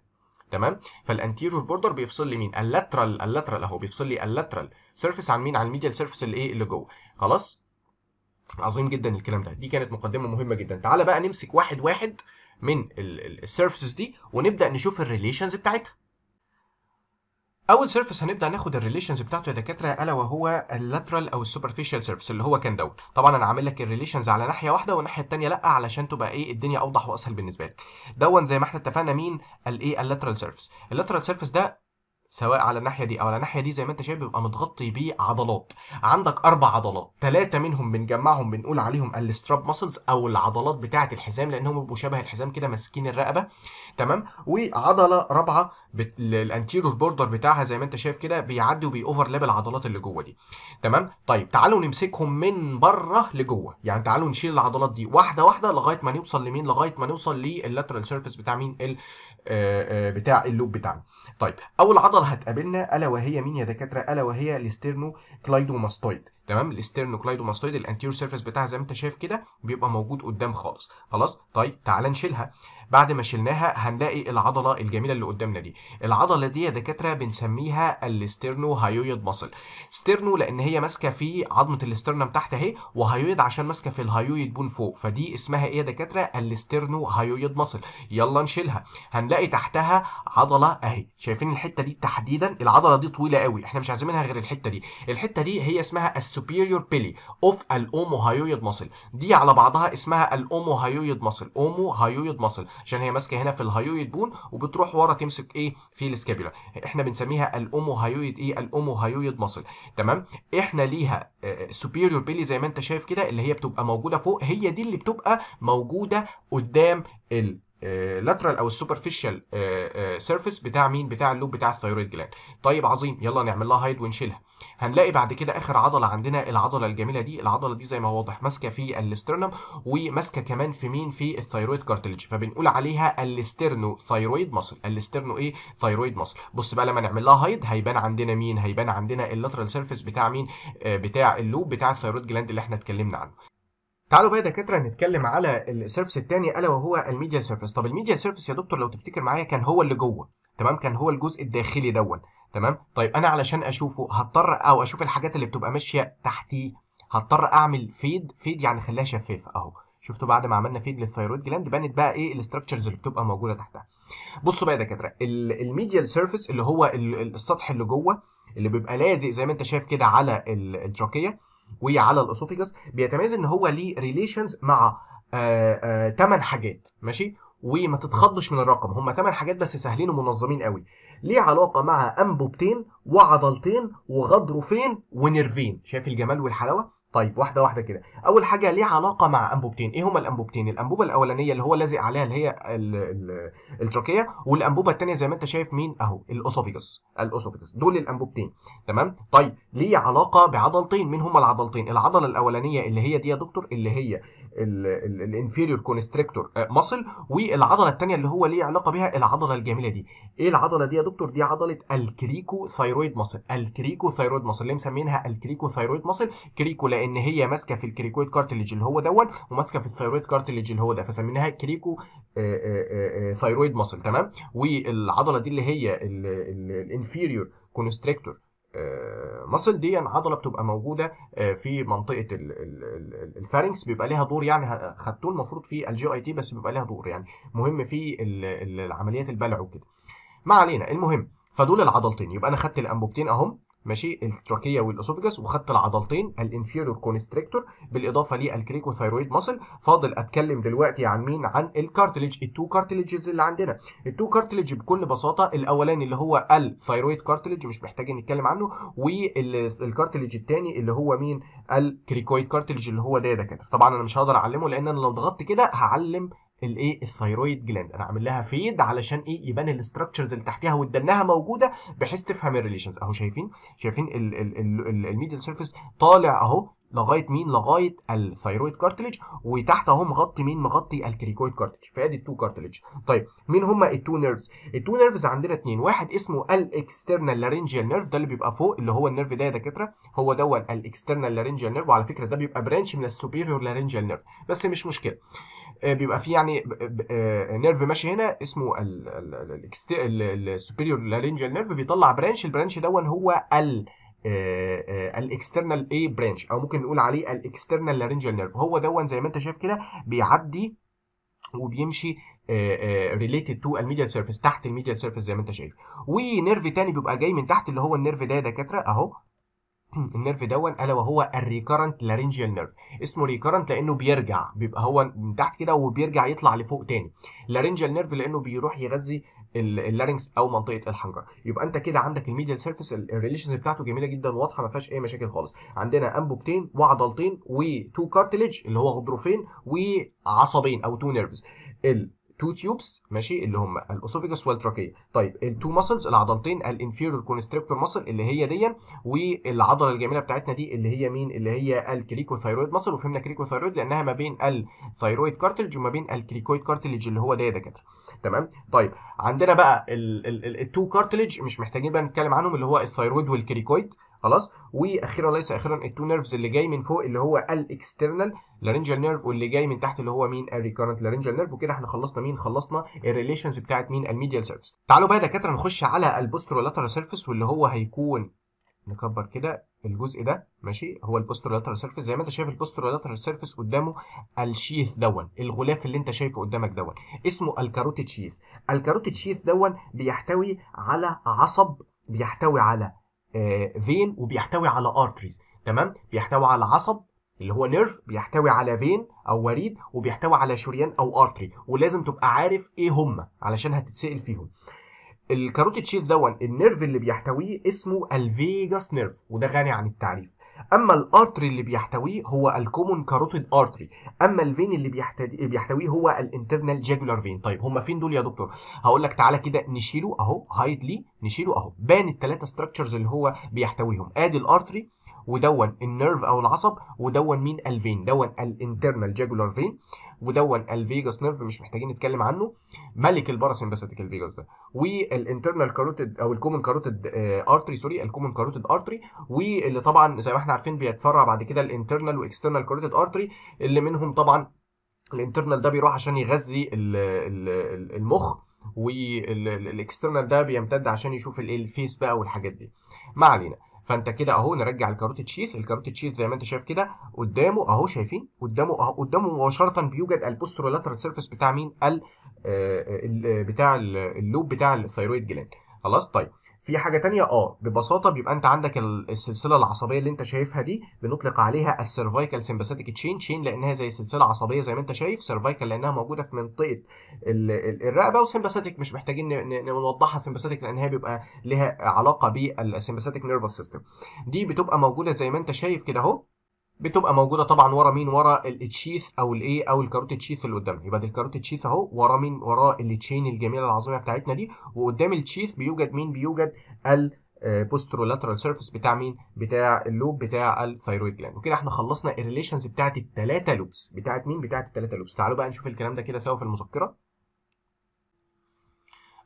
تمام فالانتيرور بوردر بيفصل لي مين اللاترال اللاترال اهو بيفصل لي اللاترال سيرفيس عن مين على الميديال سيرفيس اللي ايه اللي جوه خلاص عظيم جدا الكلام ده دي كانت مقدمه مهمه جدا تعالى بقى نمسك واحد واحد من السيرفيسز دي ونبدا نشوف الريليشنز بتاعتها اول سيرفيس هنبدا ناخد الريليشنز بتاعته يا دكاتره الا وهو اللاترال او السوبرفيشال سيرفيس اللي هو كان دوت طبعا انا عامل لك الريليشنز على ناحيه واحده والناحيه الثانيه لا علشان تبقى ايه الدنيا اوضح واسهل بالنسبه لك دون زي ما احنا اتفقنا مين الايه اللاترال سيرفيس اللاترال سيرفيس ده سواء على الناحيه دي او على الناحيه دي زي ما انت شايف بيبقى متغطي بيه عضلات عندك اربع عضلات ثلاثه منهم بنجمعهم بنقول عليهم الاستراب ماسلز او العضلات بتاعه الحزام لانهم بيبقوا شبه الحزام كده ماسكين الرقبه تمام وعضله رابعه الانتيرور بوردر بتاعها زي ما انت شايف كده بيعدي وبيأوفرلاب العضلات اللي جوه دي تمام طيب تعالوا نمسكهم من بره لجوه يعني تعالوا نشيل العضلات دي واحده واحده لغايه ما نوصل لمين لغايه ما نوصل لللاترال سيرفيس بتاع مين آه، آه، بتاع اللوب بتاعنا طيب اول عضله هتقابلنا الا وهي مين يا دكاتره الا وهي الاستيرنو كلايدوماستويد تمام الاستيرنو كلايدوماستويد الانتيور سيرفيس بتاعها زي ما انت شايف كده بيبقى موجود قدام خالص خلاص طيب تعال نشيلها بعد ما شلناها هنلاقي العضله الجميله اللي قدامنا دي العضله دي يا دكاتره بنسميها الاسترنو هايويد ماسل ستيرنو لان هي ماسكه في عظمه الاسترنم تحت اهي وهايويد عشان ماسكه في الهايويد بون فوق فدي اسمها ايه يا دكاتره الاسترنو هايويد ماسل يلا نشيلها هنلاقي تحتها عضله اهي شايفين الحته دي تحديدا العضله دي طويله قوي احنا مش عايزين منها غير الحته دي الحته دي هي اسمها السوبيريور بيلي اوف الاومو هايويد ماسل دي على بعضها اسمها الاومو هايويد ماسل اومو هايويد مصل عشان هي ماسكه هنا في الهايويد بون وبتروح ورا تمسك ايه في السكابيولا احنا بنسميها هايويد ايه هايويد ماسل تمام احنا ليها سوبيريور آه، بيلي آه، زي ما انت شايف كده اللي هي بتبقى موجوده فوق هي دي اللي بتبقى موجوده قدام ال لاترال آه، او السوبرفيشال آه، آه، سيرفيس بتاع مين بتاع اللوب بتاع الثايرويد جلاند طيب عظيم يلا نعمل لها هايد ونشيلها هنلاقي بعد كده اخر عضله عندنا العضله الجميله دي العضله دي زي ما هو واضح ماسكه في الاسترنم وماسكه كمان في مين في الثايرويد كارتلج فبنقول عليها الاسترنو ثايرويد ماسل الاسترنو ايه ثايرويد ماسل بص بقى لما نعمل لها هايد هيبان عندنا مين هيبان عندنا اللاترال سيرفيس بتاع مين بتاع اللوب بتاع الثايرويد جلاند اللي احنا اتكلمنا عنه تعالوا بقى يا دكاتره نتكلم على السيرفس الثاني الا وهو الميديا سيرفس طب الميديا سيرفس يا دكتور لو تفتكر معايا كان هو اللي جوه تمام كان هو الجزء الداخلي دوت تمام طيب انا علشان اشوفه هضطر او اشوف الحاجات اللي بتبقى ماشيه تحتيه هضطر اعمل فيد فيد يعني خليها شفافه اهو شفتوا بعد ما عملنا فيد للثيرويد جلاند بانت بقى ايه الاستراكشرز اللي بتبقى موجوده تحتها بصوا بقى يا دكاتره الميديال سيرفيس اللي هو السطح اللي جوه اللي بيبقى لازق زي ما انت شايف كده على التراكيه وعلى الاسوفيجاس بيتميز ان هو ليه ريليشنز مع ثمان آه، آه، حاجات ماشي وما تتخضش من الرقم هم ثمان حاجات بس سهلين ومنظمين قوي ليه علاقه مع انبوبتين وعضلتين وغضروفين ونرفين شايف الجمال والحلاوه طيب واحدة واحدة كده أول حاجة ليها علاقة مع أنبوبتين إيه هما الأنبوبتين الأنبوبة الأولانية اللي هو لازق عليها اللي هي التراكية والأنبوبة الثانية زي ما أنت شايف مين أهو الأوسوفيجس الأوسوفيجس دول الأنبوبتين تمام طيب ليه علاقة بعضلتين مين هما العضلتين العضلة الأولانية اللي هي دي يا دكتور اللي هي الانفيريور كونستريكتور ماسل والعضله الثانيه اللي هو ليه علاقه بيها العضله الجميله دي ايه العضله دي يا دكتور دي عضله الكريكو ثايرويد ماسل الكريكو ثايرويد ماسل اللي مسمينها الكريكو ثايرويد ماسل كريكو لان هي ماسكه في الكريكويد كارتليج اللي هو دوت وماسكه في الثايرويد كارتليج اللي هو ده فسميناها كريكو آه، آه، آه، ثايرويد ماسل تمام والعضله دي اللي هي الانفيريور كونستريكتور مصل آه، دي عضله بتبقى موجوده آه، في منطقه الفارنكس بيبقى ليها دور يعني خدتوه المفروض في الجي اي تي بس بيبقى ليها دور يعني مهم في العمليات البلع وكده ما علينا المهم فدول العضلتين يبقى انا خدت الانبوبتين اهم ماشي التراكيه والاسوفجس وخدت العضلتين الانفيريور كونستريكتور بالاضافه للكريكوثايرويد ماسل فاضل اتكلم دلوقتي عن مين عن الكارتليج التو كارتليجز اللي عندنا التو كارتليج بكل بساطه الاولاني اللي هو الثايرويد كارتليج مش محتاجين نتكلم عنه والكارتليج الثاني اللي هو مين الكريكويد كارتليج اللي هو ده ده كده طبعا انا مش هقدر اعلمه لان انا لو ضغطت كده هعلم الايه الثايرويد جلاند انا عامل لها فيد علشان ايه يبان الاستراكشرز اللي تحتها ودنها موجوده بحيث تفهم الريليشنز اهو شايفين شايفين الميديال سيرفيس طالع اهو لغايه مين لغايه الثايرويد كارتليج وتحت اهو مغطي مين مغطي الكريكويد كارتليج فادي التو كارتليج طيب مين هما التو نيرفز التو نيرفز عندنا اتنين واحد اسمه الاكسترنال لارينجيال نيرف ده اللي بيبقى فوق اللي هو النيرف ده يا دكاتره هو دوت الاكسترنال لارينجيال نيرف وعلى فكره ده بيبقى برانش من السوبيريور لارينجيال نيرف بس مش مشكله آه، بيبقى فيه يعني نيرف آه، ماشي هنا اسمه السوبيريور لارينجال نيرف بيطلع برانش البرانش دون هو ال الاكسترنال ايه برانش او ممكن نقول عليه الاكسترنال لارنجال نيرف هو دون زي ما انت شايف كده بيعدي وبيمشي ريليتد تو الميديال سيرفيس تحت الميديال سيرفيس زي ما انت شايف ونيرف تاني بيبقى جاي من تحت اللي هو النيرف ده يا دكاتره اهو [clears throat] النيرف دون الا وهو الريكرنت لارنجيال نيرف اسمه ريكرنت لانه بيرجع بيبقى هو من تحت كده وبيرجع يطلع لفوق تاني لارنجيال نيرف لانه بيروح يغذي اللارنكس او منطقه الحنجره يبقى انت كده عندك الميديال سيرفيس الريليشنز بتاعته جميله جدا واضحه ما فيهاش اي مشاكل خالص عندنا انبوبتين وعضلتين وتو كارتليج اللي هو غضروفين وعصبين او تو نيرفز تو تيوبس ماشي اللي هم الاوسوفيجس والتراكيه طيب التو ماسلز العضلتين الانفيرور كونستريكتور ماسل اللي هي دي والعضله الجميله بتاعتنا دي اللي هي مين اللي هي الكريكوثايرويد ماسل وفهمنا كريكوثايرويد لانها ما بين الثايرويد كارتلج وما بين الكريكويد كارتلج اللي هو ده يا دكاتره تمام طيب عندنا بقى التو كارتلج مش محتاجين بقى نتكلم عنهم اللي هو الثايرويد والكريكويد خلاص واخيرا ليس اخيرا التو نيرفز اللي جاي من فوق اللي هو الاكسترنال لارنجال نيرف واللي جاي من تحت اللي هو مين الريكورنت لارنجال نيرف وكده احنا خلصنا مين خلصنا الريليشنز بتاعت مين الميديال سيرفيس تعالوا بقى دكاتره نخش على البوسترولاترال سيرفيس واللي هو هيكون نكبر كده الجزء ده ماشي هو البوسترولاترال سيرفيس زي ما انت شايف البوسترولاترال سيرفيس قدامه الشيث دون الغلاف اللي انت شايفه قدامك دون اسمه الكاروتيد شيث الكاروتيد شيث دون بيحتوي على عصب بيحتوي على فين آه، وبيحتوي على ارتريز تمام بيحتوي على عصب اللي هو نيرف بيحتوي على فين او وريد وبيحتوي على شريان او ارتري ولازم تبقى عارف ايه هم علشان هتتسال فيهم الكاروتيد شيل دون النيرف اللي بيحتويه اسمه الفيجاس نيرف وده غني عن التعريف اما الارتري اللي بيحتويه هو الكومون كاروتيد ارتري اما الفين اللي بيحتويه هو الانترنال جاجولار فين طيب هما فين دول يا دكتور هقول لك تعالى كده نشيله اهو هايدلي نشيله اهو بان الثلاثه ستراكشرز اللي هو بيحتويهم ادي الارتري ودون النيرف او العصب ودون مين الفين دون الانترنال جاجولار فين ودون الفيجاس نيرف مش محتاجين نتكلم عنه ملك الباراسمباثيك الفيجاس ده والانترنال كاروتيد او الكومن كاروتيد ارتري سوري الكومن كاروتيد ارتري واللي طبعا زي ما احنا عارفين بيتفرع بعد كده الانترنال واكسترنال كاروتيد ارتري اللي منهم طبعا الانترنال ده بيروح عشان يغذي المخ والاكسترنال ده بيمتد عشان يشوف الفيس بقى والحاجات دي ما علينا فانت كده اهو نرجع الكاروت تشيز الكاروت تشيز زي ما انت شايف كده قدامه اهو شايفين قدامه اهو قدامه مباشره بيوجد البوسترولاترال سيرفيس بتاع مين ال آه، آه، بتاع اللوب بتاع الثايرويد جلاند خلاص طيب في حاجه تانية اه ببساطه بيبقى انت عندك السلسله العصبيه اللي انت شايفها دي بنطلق عليها السيرفايكال سمباثيك تشين تشين لانها زي سلسله عصبيه زي ما انت شايف سيرفايكال لانها موجوده في منطقه الرقبه وسمباثيك مش محتاجين نوضحها سمباثيك لانها بيبقى لها علاقه بالسمباثيك نيرفس سيستم دي بتبقى موجوده زي ما انت شايف كده اهو بتبقى موجوده طبعا ورا مين ورا التشيث او الايه او الكاروت تشيث اللي قدامنا يبقى ده الكاروت تشيث اهو ورا مين ورا التشين الجميله العظيمه بتاعتنا دي وقدام التشيث بيوجد مين بيوجد البوسترولاترال سيرفيس آه، بتاع مين بتاع اللوب بتاع الثيرويد جلاند وكده احنا خلصنا الريليشنز بتاعت الثلاثه لوبس بتاعت مين بتاعت الثلاثه لوبس تعالوا بقى نشوف الكلام ده كده سوا في المذكره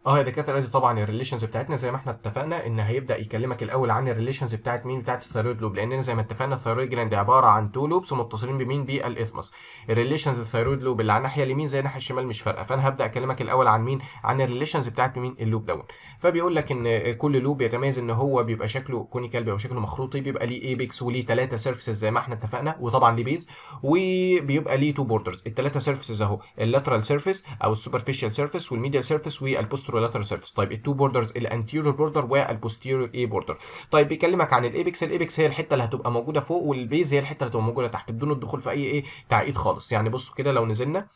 اه يا دكاتره دي طبعا الريليشنز بتاعتنا زي ما احنا اتفقنا ان هيبدا يكلمك الاول عن الريليشنز بتاعت مين بتاعت الثايرويد لوب لاننا زي ما اتفقنا الثايرويد جلاند عباره عن تو لوبس متصلين بمين بالاثمس الريليشنز الثايرويد لوب اللي على الناحيه اليمين زي الناحيه الشمال مش فارقه فانا هبدا اكلمك الاول عن مين عن الريليشنز بتاعت مين اللوب دون فبيقول لك ان كل لوب يتميز ان هو بيبقى شكله كونيكال بيبقى شكله مخروطي بيبقى ليه ايبكس وليه ثلاثه سيرفيسز زي ما احنا اتفقنا وطبعا ليه بيز وبيبقى ليه تو بوردرز الثلاثه سيرفيسز اهو اللاترال سيرفيس او السوبرفيشال سيرفيس والميديا سيرفيس والبوستر لاترال سيرفيس طيب التو بوردرز الانتيريور بوردر والبوستيريور اي بوردر طيب بيكلمك عن الايبكس الايبكس هي الحته اللي هتبقى موجوده فوق والبيز هي الحته اللي هتبقى موجوده تحت بدون الدخول في اي ايه تعقيد خالص يعني بصوا كده لو نزلنا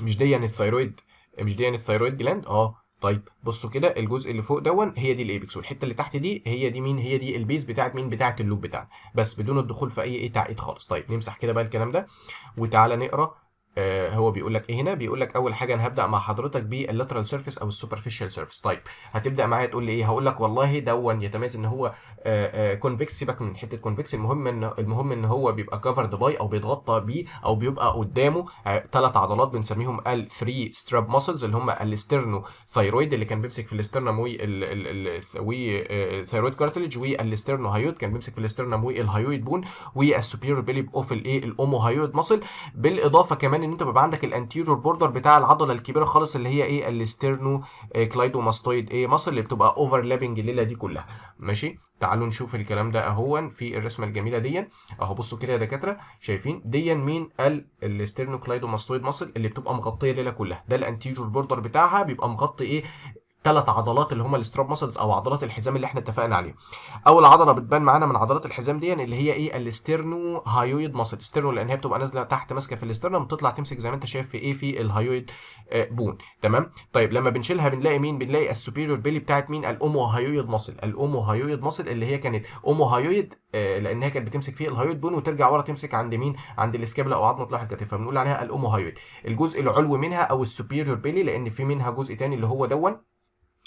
مش دي يعني الثيرويد مش دي يعني الثيرويد جلاند اه طيب بصوا كده الجزء اللي فوق دون هي دي الايبكس والحته اللي تحت دي هي دي مين هي دي البيز بتاعت مين بتاعت اللوب بتاعنا بس بدون الدخول في اي ايه تعقيد خالص طيب نمسح كده بقى الكلام ده وتعالى نقرا آه، هو بيقول لك ايه هنا بيقول لك اول حاجه انا هبدا مع حضرتك باللاترال سيرفيس او السوبرفيشال سيرفيس طيب هتبدا معايا تقول لي ايه هقول لك والله دون يتميز ان هو كونفكس آه، آه، سيبك من حته كونفكس المهم ان المهم ان هو بيبقى كفرد باي او بيتغطى بيه او بيبقى قدامه ثلاث عضلات بنسميهم ال 3 ستراب ماسلز اللي هم الاسترنو ثايرويد اللي كان بيمسك في الاسترنم والثايرويد كارتلج والاسترنو هايود كان بيمسك في الاسترنم والهايويد بون والسوبيريور بيليب اوف الايه الاومو هايود ماسل بالاضافه كمان كمان ان انت بيبقى عندك الانتيرور بوردر بتاع العضله الكبيره خالص اللي هي ايه الاسترنو آه، كلايدوماستويد ايه مصر اللي بتبقى اوفرلابنج الليله دي كلها ماشي تعالوا نشوف الكلام ده اهو في الرسمه الجميله دي اهو بصوا كده يا دكاتره شايفين دي مين الاسترنو كلايدوماستويد مصر اللي بتبقى مغطيه الليله كلها ده الانتيرور بوردر بتاعها بيبقى مغطي ايه ثلاث عضلات اللي هم الاستراب ماسلز او عضلات الحزام اللي احنا اتفقنا عليها اول عضله بتبان معانا من عضلات الحزام دي اللي هي ايه الاسترنو هايويد ماسل استرنو لان هي بتبقى نازله تحت ماسكه في الاسترنم بتطلع تمسك زي ما انت شايف في ايه في الهايويد آه، بون تمام طيب لما بنشيلها بنلاقي مين بنلاقي السوبيريور بيلي بتاعت مين الاومو هايويد ماسل الاومو هايويد ماسل اللي هي كانت اومو هايويد آه، لان هي كانت بتمسك فيه الهايويد بون وترجع ورا تمسك عند مين عند الاسكابلا او عضمه لوح الكتف فبنقول عليها الاومو هايويد الجزء العلوي منها او السوبيريور بيلي لان في منها جزء تاني اللي هو دون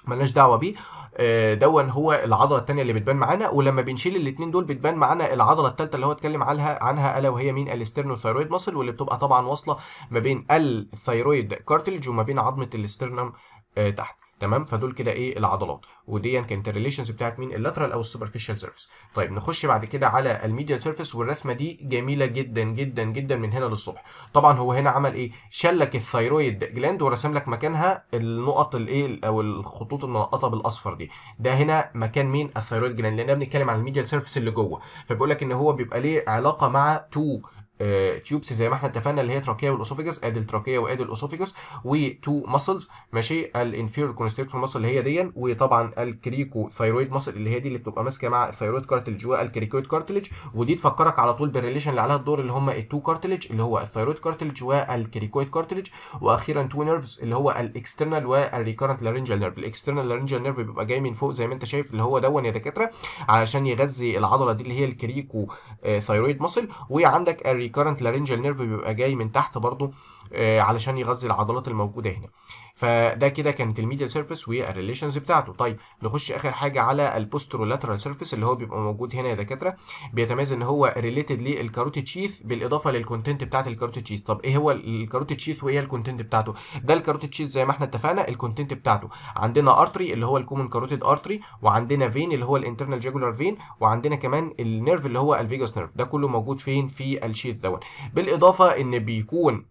ملناش دعوه بيه آه، دون هو العضله الثانيه اللي بتبان معانا ولما بنشيل الاثنين دول بتبان معانا العضله الثالثه اللي هو اتكلم عنها عنها الا وهي مين الاسترنوثايرويد ماسل واللي بتبقى طبعا واصله ما بين الثايرويد كارتلج وما بين عظمه الاسترنم آه، تحت تمام فدول كده ايه العضلات ودي يعني كانت الريليشنز بتاعت مين اللاترال او السوبرفيشال سيرفيس طيب نخش بعد كده على الميديال سيرفيس والرسمه دي جميله جدا جدا جدا من هنا للصبح طبعا هو هنا عمل ايه شال لك الثيرويد جلاند ورسم لك مكانها النقط الايه او الخطوط المنقطه بالاصفر دي ده هنا مكان مين الثيرويد جلاند لان بنتكلم عن الميديال سيرفيس اللي جوه فبيقول لك ان هو بيبقى ليه علاقه مع تو تيوبس آه، زي ما احنا اتفقنا اللي هي تراكيا والاسوفيجاس ادي التراكيا وادي الاسوفيجس وتو ماسلز ماشي الانفيرور كونستريكتور ماسل اللي هي دي وطبعا الكريكو ثايرويد ماسل اللي هي دي اللي بتبقى ماسكه مع الثايرويد كارتلج والكريكويد كارتلج ودي تفكرك على طول بالريليشن اللي عليها الدور اللي هم التو كارتلج اللي هو الثايرويد كارتلج والكريكويد كارتلج واخيرا تو نيرفز اللي هو الاكسترنال والريكرنت لارنجال نيرف الاكسترنال لارنجال نيرف بيبقى جاي من فوق زي ما انت شايف اللي هو دون يا دكاتره علشان يغذي العضله دي اللي هي الكريكو ثايرويد ماسل وعندك الريكارنت لارينجال نيرف بيبقى جاي من تحت برضو آه، علشان يغذي العضلات الموجوده هنا فده كده كانت الميديال سيرفيس والريليشنز بتاعته طيب نخش اخر حاجه على البوسترولاترال سيرفيس اللي هو بيبقى موجود هنا يا دكاتره بيتميز ان هو ريليتد للكاروتيد شيث بالاضافه للكونتنت بتاعه الكاروتيد شيث طب ايه هو الكاروتيد شيث وايه الكونتنت بتاعته ده الكاروتيد شيث زي ما احنا اتفقنا الكونتنت بتاعته عندنا ارتري اللي هو الكومن كاروتيد ارتري وعندنا فين اللي هو الانترنال جاجولار فين وعندنا كمان النيرف اللي هو الفيجاس نيرف ده كله موجود فين في الشيث دوت بالاضافه ان بيكون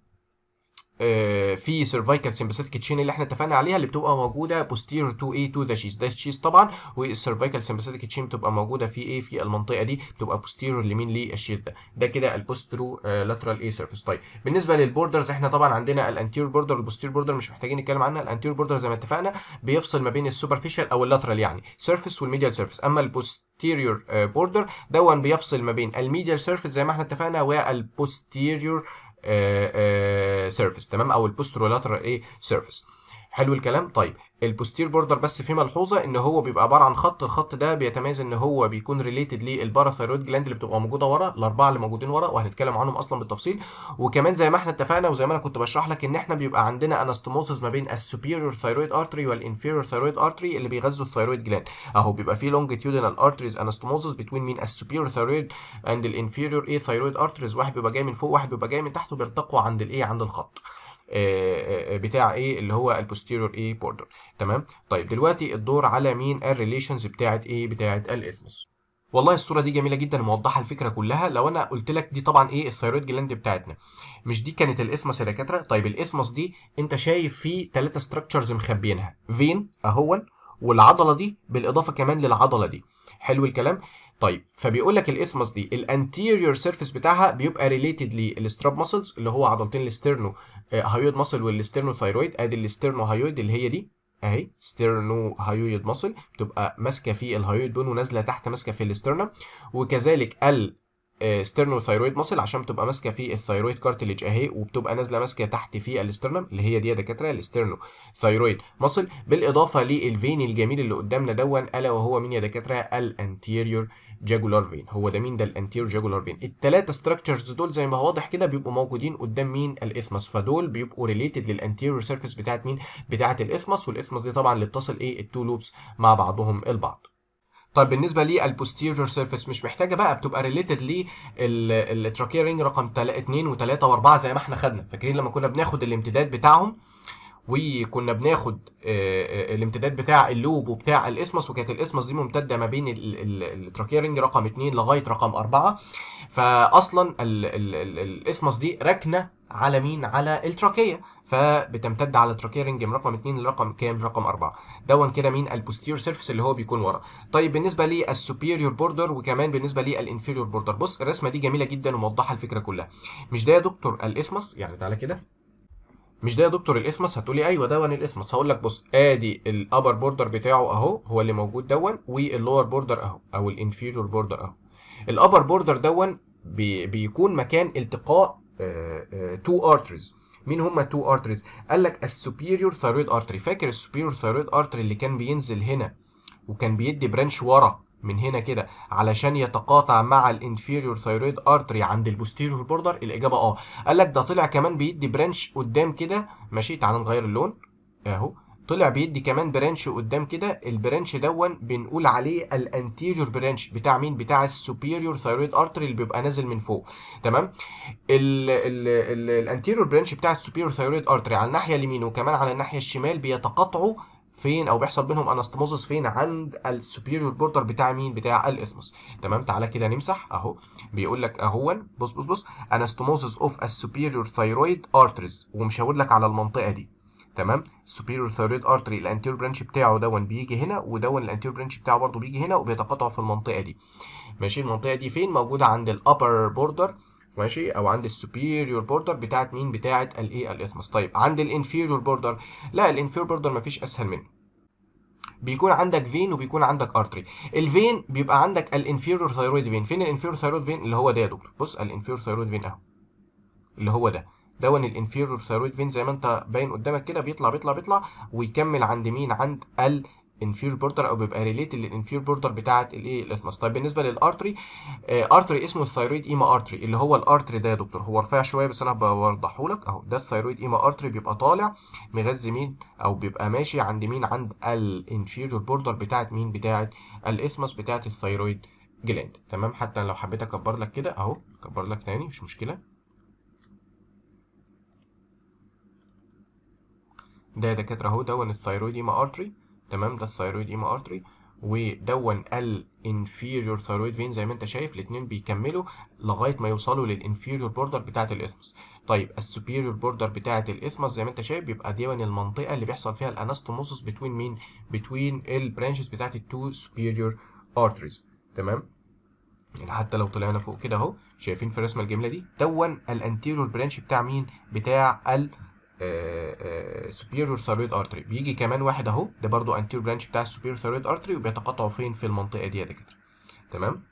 آه، في سيرفايكال سمباثيك تشين اللي احنا اتفقنا عليها اللي بتبقى موجوده بوستير تو اي تو ذا شيز ده شيز طبعا والسيرفايكال سمباثيك تشين بتبقى موجوده في ايه في المنطقه دي بتبقى بوستير لمين للشيز ده ده كده البوسترو لاترال اي سيرفيس طيب بالنسبه للبوردرز احنا طبعا عندنا الانتير بوردر والبوستير بوردر مش محتاجين نتكلم عنها الانتير بوردر زي ما اتفقنا بيفصل ما بين السوبرفيشال او اللاترال يعني سيرفيس والميديال سيرفيس اما البوست posterior آه، border دون بيفصل ما بين الميديال سيرفيس زي ما احنا اتفقنا والبوستيريور سيرفيس آه، آه، تمام او البوسترولاترال ايه سيرفيس حلو الكلام طيب البوستير بوردر بس في ملحوظه ان هو بيبقى عباره عن خط الخط ده بيتميز ان هو بيكون ريليتد للباراثايرويد جلاند اللي بتبقى موجوده ورا الاربعه اللي موجودين ورا وهنتكلم عنهم اصلا بالتفصيل وكمان زي ما احنا اتفقنا وزي ما انا كنت بشرح لك ان احنا بيبقى عندنا اناستوموزز ما بين السوبيريور ثايرويد ارتري والانفيريور ثايرويد ارتري اللي بيغذوا الثايرويد جلاند اهو بيبقى في لونجيتيودينال ارتريز اناستوموزز بتوين مين السوبيريور ثايرويد اند الانفيريور ايه ثايرويد ارتريز واحد بيبقى جاي من فوق واحد بيبقى جاي من تحت وبيلتقوا عند الايه عند الخط آه، آه، بتاع ايه اللي هو البوستيريور ايه بوردر تمام طيب دلوقتي الدور على مين الريليشنز بتاعت ايه بتاعت الاثمس والله الصوره دي جميله جدا موضحه الفكره كلها لو انا قلت لك دي طبعا ايه الثيرويد جلاند بتاعتنا مش دي كانت الاثمس يا دكاتره طيب الاثمس دي انت شايف فيه ثلاثه ستراكشرز مخبيينها فين اهون والعضله دي بالاضافه كمان للعضله دي حلو الكلام طيب فبيقول لك الاثمس دي الانتيريور سيرفيس بتاعها بيبقى ريليتد للستراب ماسلز اللي هو عضلتين الاسترنو هايويد ماسل والاسترنو ثايرويد ادي الاسترنو هايويد اللي هي دي اهي ستيرنو هايويد ماسل بتبقى ماسكه في الهايويد بون ونازله تحت ماسكه في الاسترنم وكذلك ال آه، ستيرنو ثايرويد ماسل عشان بتبقى ماسكه في الثايرويد كارتليج اهي وبتبقى نازله ماسكه تحت في الاسترنم اللي هي دي يا دكاتره الاسترنو ثايرويد ماسل بالاضافه للفين الجميل اللي قدامنا دون الا وهو مين يا دكاتره الانتيريور جاجولار فين هو ده مين ده الانتير جاجولار فين الثلاثه ستراكشرز دول زي ما هو واضح كده بيبقوا موجودين قدام مين الاثمس فدول بيبقوا ريليتد للانتيريور سيرفيس بتاعه مين بتاعه الاثمس والاثمس دي طبعا اللي بتصل ايه التو لوبس مع بعضهم البعض طيب بالنسبه للبوستيريور سيرفيس مش محتاجه بقى بتبقى ريليتد للتراكية رقم 2 و3 و4 زي ما احنا خدنا فاكرين لما كنا بناخد الامتداد بتاعهم وكنا بناخد آه، آه، الامتداد بتاع اللوب وبتاع الاسمس وكانت الاسمس دي ممتده ما بين التراكيرنج رينج رقم 2 لغايه رقم 4 فاصلا الاسمس دي راكنه على مين على التراكيه فبتمتد على التراكيرنج رينج من رقم 2 لرقم كام رقم 4 دون كده مين البوستير سيرفيس اللي هو بيكون ورا طيب بالنسبه للسوبيريور بوردر وكمان بالنسبه للانفيريور بوردر بص الرسمه دي جميله جدا وموضحه الفكره كلها مش ده يا دكتور الاسمس يعني تعالى كده مش ده يا دكتور الاثمس هتقولي ايوه ده وان الاثمس هقول لك بص ادي الابر بوردر بتاعه اهو هو اللي موجود دون واللور بوردر اهو او الانفيريور بوردر اهو الابر بوردر دون بي بيكون مكان التقاء تو آه، ارتريز آه، مين هما تو ارتريز قال لك السوبيريور ثايرويد ارتري فاكر السوبيريور ثايرويد ارتري اللي كان بينزل هنا وكان بيدي برانش ورا من هنا كده علشان يتقاطع مع الانفيريور ثايرويد ارتري عند البوستيريور بوردر الاجابه اه قال لك ده طلع كمان بيدي برانش قدام كده ماشي تعال نغير اللون اهو طلع بيدي كمان برانش قدام كده البرانش دون بنقول عليه الانتيريور برانش بتاع مين بتاع السوبيريور ثايرويد ارتري اللي بيبقى نازل من فوق تمام الانتيريور برانش بتاع السوبيريور ثايرويد ارتري على الناحيه اليمين وكمان على الناحيه الشمال بيتقاطعوا فين او بيحصل بينهم انستموزس فين عند السوبيريور بوردر بتاع مين بتاع الاثموس تمام تعالى كده نمسح اهو بيقول لك اهو بص بص بص انستموزس اوف السوبيريور ثايرويد ارتريز ومشاور لك على المنطقه دي تمام السوبيريور ثايرويد ارتري الانتيريور برانش بتاعه دون بيجي هنا ودون الانتيريور برانش بتاعه برضه بيجي هنا وبيتقاطعوا في المنطقه دي ماشي المنطقه دي فين موجوده عند الابر بوردر ماشي او عند السوبيريور بوردر بتاعت مين بتاعت الايه الاثمس طيب عند الانفيريور بوردر لا الانفيريور بوردر مفيش اسهل منه بيكون عندك فين وبيكون عندك ارتري الفين بيبقى عندك الانفيرور ثايرويد فين فين الانفيرور ثايرويد فين اللي هو ده يا دكتور بص الانفيرور ثايرويد فين اهو اللي هو ده دون الانفيرور ثايرويد فين زي ما انت باين قدامك كده بيطلع بيطلع بيطلع ويكمل عند مين عند inferior border او بيبقى ريليتد للانفيور border بتاعه الايه الاسمس طيب بالنسبه للارتري ارتري آه، اسمه الثايرويد ايما ارتري اللي هو الارتري ده يا دكتور هو رفيع شويه بس انا بوضحه لك اهو ده الثايرويد ايما ارتري بيبقى طالع مغذي مين او بيبقى ماشي عند مين عند الانفيور border بتاعه مين بتاعه الاسمس بتاعه الثايرويد جلاند تمام حتى لو حبيت اكبر لك كده اهو اكبر لك تاني مش مشكله ده دكاترة اهو ده الثايرويد ايما ارتري تمام ده الثيرويد ايما e ارتري ودون الانفيريور ثيرويد فين زي ما انت شايف الاثنين بيكملوا لغايه ما يوصلوا للانفيريور بوردر بتاعه الاثمس طيب السوبيريور بوردر بتاعه الاثمس زي ما انت شايف بيبقى ديون المنطقه اللي بيحصل فيها الاناستوموسس بتوين مين بتوين البرانشز بتاعه التو سوبيريور ارتريز تمام يعني حتى لو طلعنا فوق كده اهو شايفين في الرسمه الجميله دي دون الانتيريور برانش بتاع مين بتاع ال آه، آه، superior ثايرويد ارتري بيجي كمان واحد اهو ده برضو انتيرو برانش بتاع السوبيريور ثايرويد ارتري وبيتقاطعوا فين في المنطقه دي يا دكاتره تمام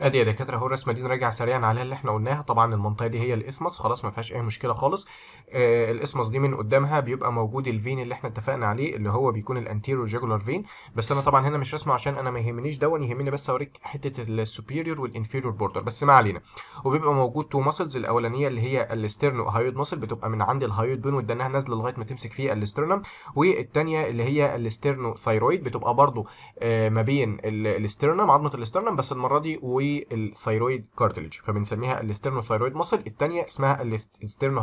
ادي يا دكاتره اهو الرسمه دي نراجع سريعا عليها اللي احنا قلناها طبعا المنطقه دي هي الاثمس خلاص ما فيهاش اي مشكله خالص آه الاثمس دي من قدامها بيبقى موجود الفين اللي احنا اتفقنا عليه اللي هو بيكون الانتيريور جيجولار فين بس انا طبعا هنا مش رسمه عشان انا ما يهمنيش دون يهمني بس اوريك حته السوبيريور والانفيريور بوردر بس ما علينا وبيبقى موجود تو ماسلز الاولانيه اللي هي الاسترنو هايود ماسل بتبقى من عند الهايود بون ودانها نازله لغايه ما تمسك فيه الاسترنم والثانيه اللي هي الاسترنو ثايرويد بتبقى برده آه ما بين الاسترنم عظمه الاسترنم بس المره دي الثيرويد كارتلج فبنسميها ثيرويد ماسل الثانيه اسمها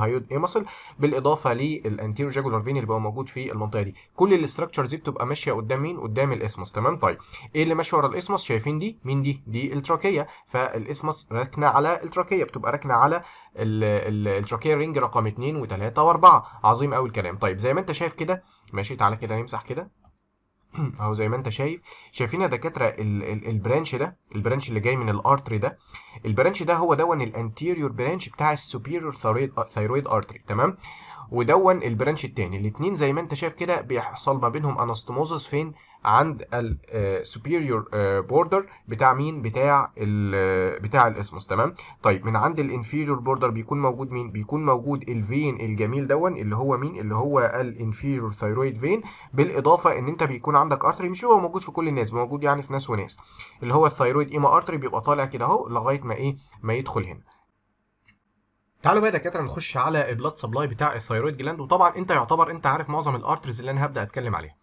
هايود اي ماسل بالاضافه للانتيرو جاجولار فين اللي بقى موجود في المنطقه دي كل الاستراكشرز دي بتبقى ماشيه قدام مين قدام الاسموس تمام طيب ايه اللي ماشي ورا الاسموس شايفين دي مين دي دي التراكيه فالاسموس راكنه على التراكيه بتبقى راكنه على التراكيه رينج رقم 2 و3 و4 عظيم قوي الكلام طيب زي ما انت شايف كده ماشي تعالى كده نمسح كده [clears throat] اهو زي ما انت شايف شايفين يا دكاتره البرانش ده البرانش اللي جاي من الارتري ده البرانش ده هو دون الانتيريور برانش بتاع السوبيريور ثايرويد ارتري تمام ودون البرانش التاني الاتنين زي ما انت شايف كده بيحصل ما بينهم اناستموزس فين عند السوبيريور بوردر آه، آه، بتاع مين بتاع ال آه، بتاع الاسموس تمام طيب من عند الانفيريور بوردر بيكون موجود مين بيكون موجود الفين الجميل دون اللي هو مين اللي هو الانفيريور ثايرويد فين بالاضافه ان انت بيكون عندك ارتري مش هو موجود في كل الناس موجود يعني في ناس وناس اللي هو الثايرويد ايما ارتري بيبقى طالع كده اهو لغايه ما ايه ما يدخل هنا تعالوا بقى يا دكاتره نخش على البلاد سبلاي بتاع الثيرويد جلاند وطبعا انت يعتبر انت عارف معظم الارتريز اللي انا هبدا اتكلم عليها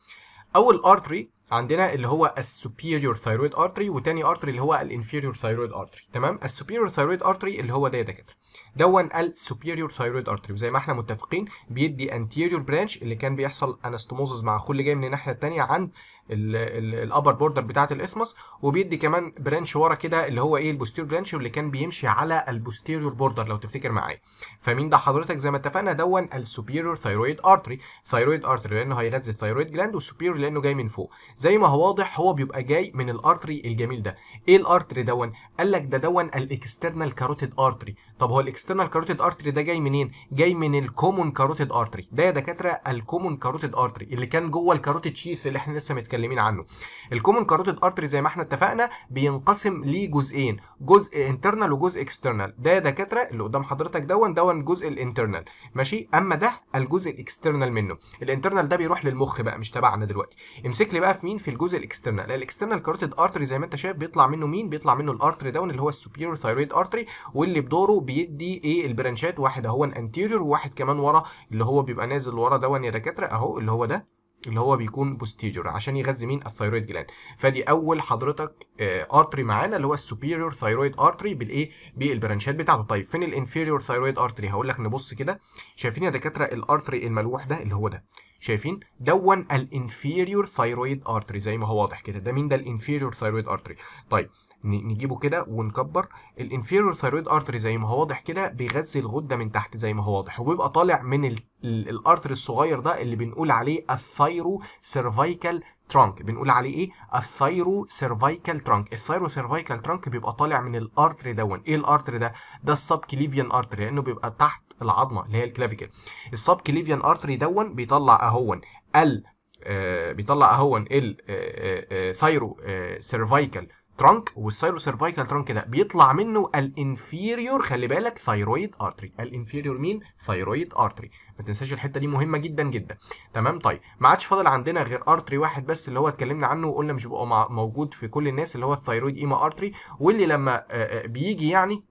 اول ارتري عندنا اللي هو السوبيريور ثيرويد ارتري وتاني ارتري اللي هو الانفيريور ثيرويد ارتري تمام السوبيريور ثيرويد ارتري اللي هو ده يا دكاتره دون ال superior thyroid artery وزي ما احنا متفقين بيدي anterior branch اللي كان بيحصل anastomosis مع كل جاي من الناحيه الثانيه عند الابر بوردر بتاعه الاثمس وبيدي كمان برانش ورا كده اللي هو ايه البوستيريور برانش واللي كان بيمشي على البوستيريور بوردر لو تفتكر معايا فمين ده حضرتك زي ما اتفقنا دون السوبيريور ثايرويد ارتري ثايرويد ارتري لانه هينزل ثايرويد جلاند والسوبيريور لانه جاي من فوق زي ما هو واضح هو بيبقى جاي من الارتري الجميل ده ايه الارتري دون قال لك ده دون الاكسترنال كاروتيد ارتري طب هو الاكسترنال الاكسترنال كاروتيد ارتري ده جاي منين جاي من الكومون كاروتيد ارتري ده يا دكاتره الكومون كاروتيد ارتري اللي كان جوه الكاروتيد شيث اللي احنا لسه متكلمين عنه الكومون كاروتيد ارتري زي ما احنا اتفقنا بينقسم لجزئين جزء انترنال وجزء اكسترنال ده يا دكاتره اللي قدام حضرتك دون دون جزء الانترنال ماشي اما ده الجزء الاكسترنال منه الانترنال ده بيروح للمخ بقى مش تبعنا دلوقتي امسك لي بقى في مين في الجزء الاكسترنال الاكسترنال كاروتيد ارتري زي ما انت شايف بيطلع منه مين بيطلع منه الارتري دون اللي هو السوبيريور ثايرويد ارتري واللي بدوره بيدي ايه البرانشات واحد اهو انتيرير وواحد كمان ورا اللي هو بيبقى نازل ورا دون يا دكاتره اهو اللي هو ده اللي هو بيكون بوستيريور عشان يغذي مين الثيرويد جلاند فدي اول حضرتك ارتري آه، معانا اللي هو السوبيريور ثيرويد ارتري بالايه بالبرانشات بتاعته طيب فين الانفيريور ثيرويد ارتري هقول لك نبص كده شايفين يا دكاتره الارتري الملوح ده اللي هو ده شايفين دون الانفيريور ثيرويد ارتري زي ما هو واضح كده ده مين ده الانفيريور ثيرويد ارتري طيب نجيبه كده ونكبر الانفيرور ثايرويد ارتري زي ما هو واضح كده بيغذي الغده من تحت زي ما هو واضح وبيبقى طالع من الارتري الصغير ده اللي بنقول عليه الثايرو سيرفايكال ترانك بنقول عليه ايه الثايرو سيرفايكال ترانك الثايرو سيرفايكال ترانك بيبقى طالع من الارتري دون ايه الارتري ده ده السب كليفيان ارتري لانه بيبقى تحت العظمه اللي هي الكلافيكل السب كليفيان ارتري دون بيطلع اهون ال آه بيطلع اهون الثايرو آه سيرفايكال آه، آه، ترانك والسايرو سيرفايكال ترانك ده بيطلع منه الانفيريور خلي بالك ثايرويد ارتري الانفيريور مين ثايرويد ارتري ما تنساش الحته دي مهمه جدا جدا تمام طيب ما عادش فاضل عندنا غير ارتري واحد بس اللي هو اتكلمنا عنه وقلنا مش بيبقى موجود في كل الناس اللي هو الثايرويد ايما ارتري واللي لما آه، آه، بيجي يعني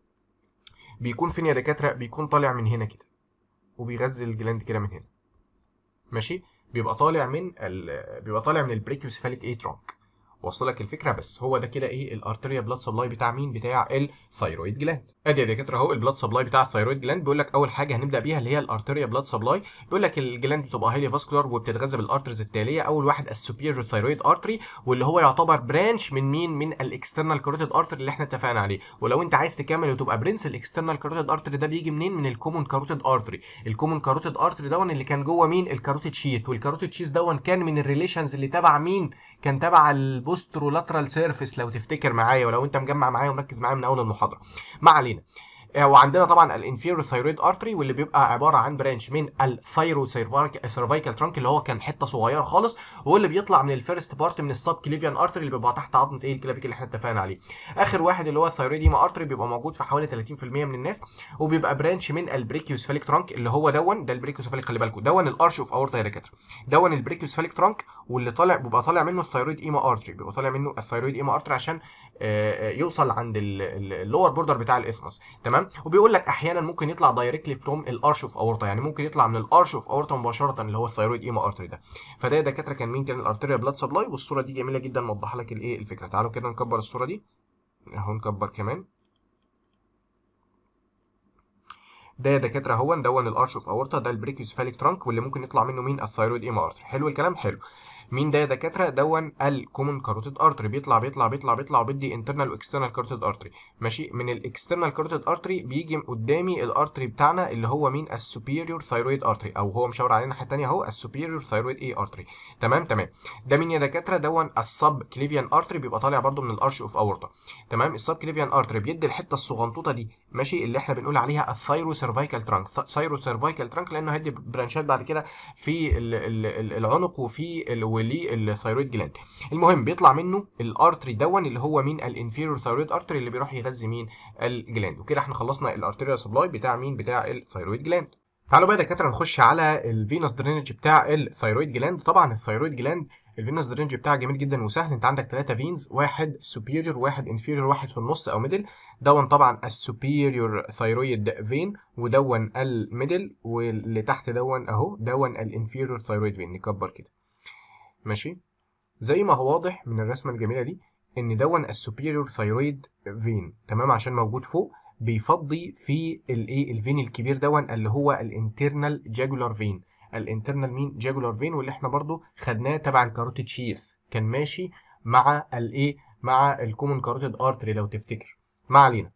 بيكون فين يا دكاتره بيكون طالع من هنا كده وبيغذي الجلاند كده من هنا ماشي بيبقى طالع من بيبقى طالع من البريكيوسيفاليك اي ترانك وصلك الفكره بس هو ده كده ايه الارتريا بلاد سبلاي بتاع مين بتاع الثايرويد جلاند ادي يا دكاتره اهو البلاد سبلاي بتاع الثايرويد جلاند بيقول لك اول حاجه هنبدا بيها اللي هي الارتريا بلاد سبلاي بيقول لك الجلاند بتبقى هيلي فاسكولار وبتتغذى بالارترز التاليه اول واحد السوبيريور ثايرويد ارتري واللي هو يعتبر برانش من مين من الاكسترنال كاروتيد ارتري اللي احنا اتفقنا عليه ولو انت عايز تكمل وتبقى برنس الاكسترنال كاروتيد ارتري ده بيجي منين من الكومون كاروتيد ارتري الكومون كاروتيد ارتري دون اللي كان جوه مين الكاروتيد شيث والكاروتيد شيث دون كان من الريليشنز اللي تبع مين كان تبع البوست الاوسترولاترال سيرفيس لو تفتكر معايا ولو انت مجمع معايا ومركز معايا من اول المحاضره ما علينا وعندنا طبعا الانفيرو ثايرويد ارتري واللي بيبقى عباره عن برانش من الثايرو سيرفايكال ترانك اللي هو كان حته صغيره خالص واللي بيطلع من الفيرست بارت من السب كليفيان ارتري اللي بيبقى تحت عظمه ايه الكلافيك اللي احنا اتفقنا عليه اخر واحد اللي هو الثايرويديما ارتري بيبقى موجود في حوالي 30% من الناس وبيبقى برانش من البريكيوسفاليك ترانك اللي هو دون ده البريكيوسفاليك خلي بالكم دون الارش اوف اورتا دكاتره دون البريكيوسفاليك ترانك واللي طالع بيبقى طالع منه الثايرويد ايما ارتري بيبقى طالع منه الثايرويد ايما ارتري عشان آه، آه، يوصل عند اللور بوردر بتاع الاثمس تمام تمام وبيقول لك احيانا ممكن يطلع دايركتلي فروم الارش اوف اورتا يعني ممكن يطلع من الارش اوف اورتا مباشره اللي هو الثيرويد ايما ارتري ده فده يا دكاتره كان مين كان الارتريا بلاد سبلاي والصوره دي جميله جدا موضحه لك الايه الفكره تعالوا كده نكبر الصوره دي اهو نكبر كمان ده يا دكاتره هو دون الارش اوف اورتا ده البريكيوسفاليك ترانك واللي ممكن يطلع منه مين الثيرويد ايما ارتري حلو الكلام حلو مين ده يا دكاتره دون الكومن كاروتيد ارتري بيطلع بيطلع بيطلع بيطلع وبيدي انترنال واكسترنال كاروتيد ارتري ماشي من الاكسترنال كاروتيد ارتري بيجي قدامي الارتري بتاعنا اللي هو مين السوبيريور ثايرويد ارتري او هو مشاور علينا الناحيه الثانيه اهو السوبيريور ثايرويد اي ارتري تمام تمام ده مين يا دكاتره دون السب كليفيان ارتري بيبقى طالع برده من الارش اوف اورتا تمام السب كليفيان ارتري بيدي الحته الصغنطوطه دي ماشي اللي احنا بنقول عليها الثايرو سيرفايكال ترانك ثايرو سيرفايكال ترانك لانه هيدي برانشات بعد كده في الـ الـ العنق وفي ولي الثايرويد جلاند المهم بيطلع منه الارتري دون اللي هو مين الانفيرور ثايرويد ارتري اللي بيروح يغذي مين الجلاند وكده احنا خلصنا الارتريا سبلاي بتاع مين بتاع الثايرويد جلاند تعالوا بقى يا دكاتره نخش على الفينوس درينج بتاع الثايرويد جلاند طبعا الثايرويد جلاند الفينوس درينج بتاعها جميل جدا وسهل انت عندك ثلاثه فينز واحد سوبيريور واحد انفيريور واحد في النص او ميدل دون طبعا السوبيريور ثايرويد فين ودون الميدل واللي تحت دون اهو دون الانفيريور ثايرويد فين نكبر كده ماشي زي ما هو واضح من الرسمه الجميله دي ان دون السوبيريور ثايرويد فين تمام عشان موجود فوق بيفضي في الايه الفين الكبير دون اللي هو الانترنال جاجولار فين الانترنال مين جاجولار فين واللي احنا برضو خدناه تبع الكاروتيد شيث كان ماشي مع الايه مع الكومن كاروتيد ارتري لو تفتكر ما علينا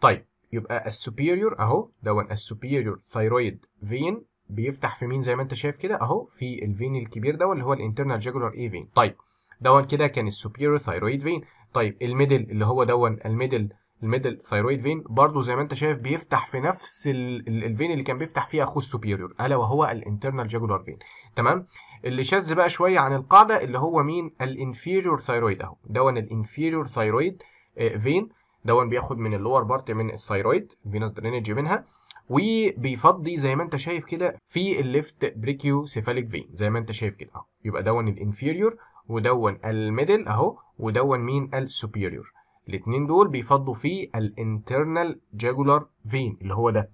طيب يبقى السوبيريور اهو دون السوبيريور ثايرويد فين بيفتح في مين زي ما انت شايف كده اهو في الفين الكبير ده اللي هو الانترنال جاجولار اي فين طيب دون كده كان السوبيريور ثايرويد فين طيب الميدل اللي هو دون الميدل الميدل ثايرويد فين برضه زي ما انت شايف بيفتح في نفس الفين اللي كان بيفتح فيها اخوه السوبيريور الا وهو الانترنال جاجولار فين تمام اللي شاذ بقى شويه عن القاعده اللي هو مين الانفيريور ثايرويد اهو دون الانفيريور ثايرويد آه، فين دون بياخد من اللور بارت من الثايرويد فينوس درينج منها وبيفضي زي ما انت شايف كده في الليفت بريكيو سيفاليك فين زي ما انت شايف كده اهو يبقى دون الانفيريور ودون الميدل اهو ودون مين السوبيريور الاثنين دول بيفضوا في الانترنال جاجولار فين اللي هو ده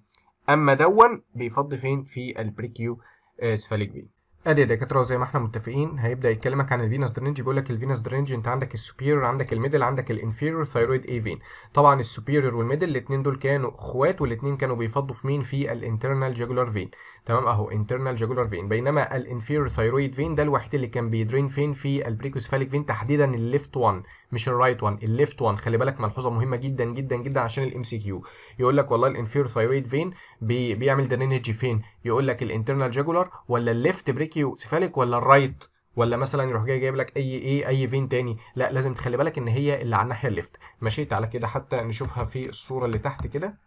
اما دون بيفض فين في البريكيو اسفاليك فين ادي يا دكاتره زي ما احنا متفقين هيبدا يكلمك عن الفينس درينج بيقول لك الفينس درينج انت عندك السوبيريور عندك الميدل عندك الانفيريور ثايرويد اي فين طبعا السوبيريور والميدل الاثنين دول كانوا اخوات والاثنين كانوا بيفضوا في مين في الانترنال جاجولار فين تمام اهو انترنال جاجولار فين بينما الانفيريور ثايرويد فين ده الوحيد اللي كان بيدرين فين في البريكوسفاليك فين تحديدا الليفت 1 مش الرايت 1 الليفت 1 خلي بالك ملحوظه مهمه جدا جدا جدا عشان الام سي كيو يقول لك والله الانفيريور ثايرويد فين بيعمل درينج فين يقول لك الانترنال جاجولار ولا الليفت سيفاليك ولا الرايت ولا مثلا يروح جاي جايب لك اي ايه اي فين تاني لا لازم تخلي بالك ان هي اللي على الناحيه الليفت مشيت على كده حتى نشوفها في الصوره اللي تحت كده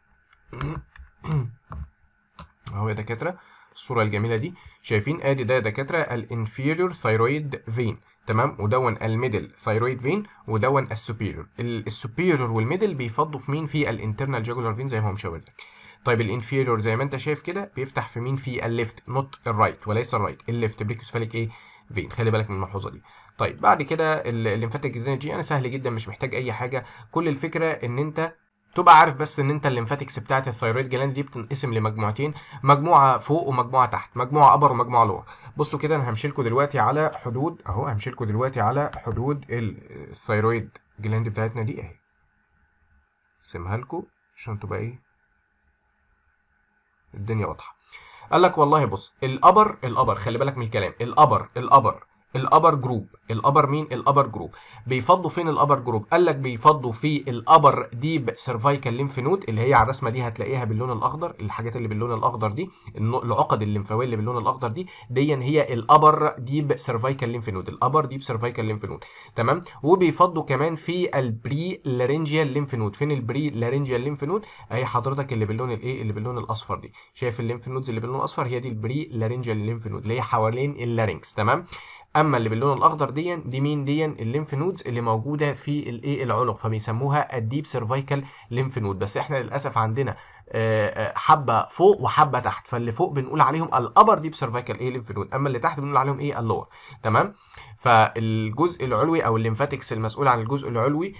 [clears throat] اهو يا دكاتره الصوره الجميله دي شايفين ادي ده يا دكاتره الانفيريور ثايرويد فين تمام ودون الميدل ثايرويد فين ودون السوبيريور السوبيريور والميدل بيفضوا في مين في الانترنال جاجولار فين زي ما هو مشاور لك طيب الانفيريور زي ما انت شايف كده بيفتح في مين في الليفت نوت الرايت وليس الرايت الليفت بريكوسفاليك ايه فين خلي بالك من الملحوظه دي طيب بعد كده الليمفاتيك درينج انا سهل جدا مش محتاج اي حاجه كل الفكره ان انت تبقى عارف بس ان انت الليمفاتكس بتاعت الثيرويد جلاند دي بتنقسم لمجموعتين مجموعه فوق ومجموعه تحت مجموعه ابر ومجموعه لور بصوا كده انا همشي لكم دلوقتي على حدود اهو همشي لكم دلوقتي على حدود الثيرويد جلاند بتاعتنا دي اهي سيبها لكم عشان تبقى ايه الدنيا واضحه قال لك والله بص الابر الابر خلي بالك من الكلام الابر الابر الابر جروب الابر مين الابر جروب بيفضوا فين الابر جروب قال لك بيفضوا في الابر ديب سيرفايكال ليمف نود اللي هي على الرسمه دي هتلاقيها باللون الاخضر الحاجات اللي باللون الاخضر دي العقد الليمفاويه اللي باللون الاخضر دي ديا هي الابر ديب سيرفايكال ليمف نود الابر ديب سيرفايكال ليمف نود تمام وبيفضوا كمان في البري لارينجيال ليمف نود فين البري لارينجيال ليمف نود اهي حضرتك اللي باللون الايه اللي باللون الاصفر دي شايف الليمف نودز اللي باللون الاصفر هي دي البري لارينجيال ليمف نود اللي هي حوالين اللارينكس تمام اما اللي باللون الاخضر دي دي مين دي الليمف نودز اللي موجوده في الايه العنق فبيسموها الديب سيرفايكال ليمف نود بس احنا للاسف عندنا حبه فوق وحبه تحت فاللي فوق بنقول عليهم الابر ديب سيرفايكال ايه ليمف نود اما اللي تحت بنقول عليهم ايه اللور تمام فالجزء العلوي او الليمفاتكس المسؤول عن الجزء العلوي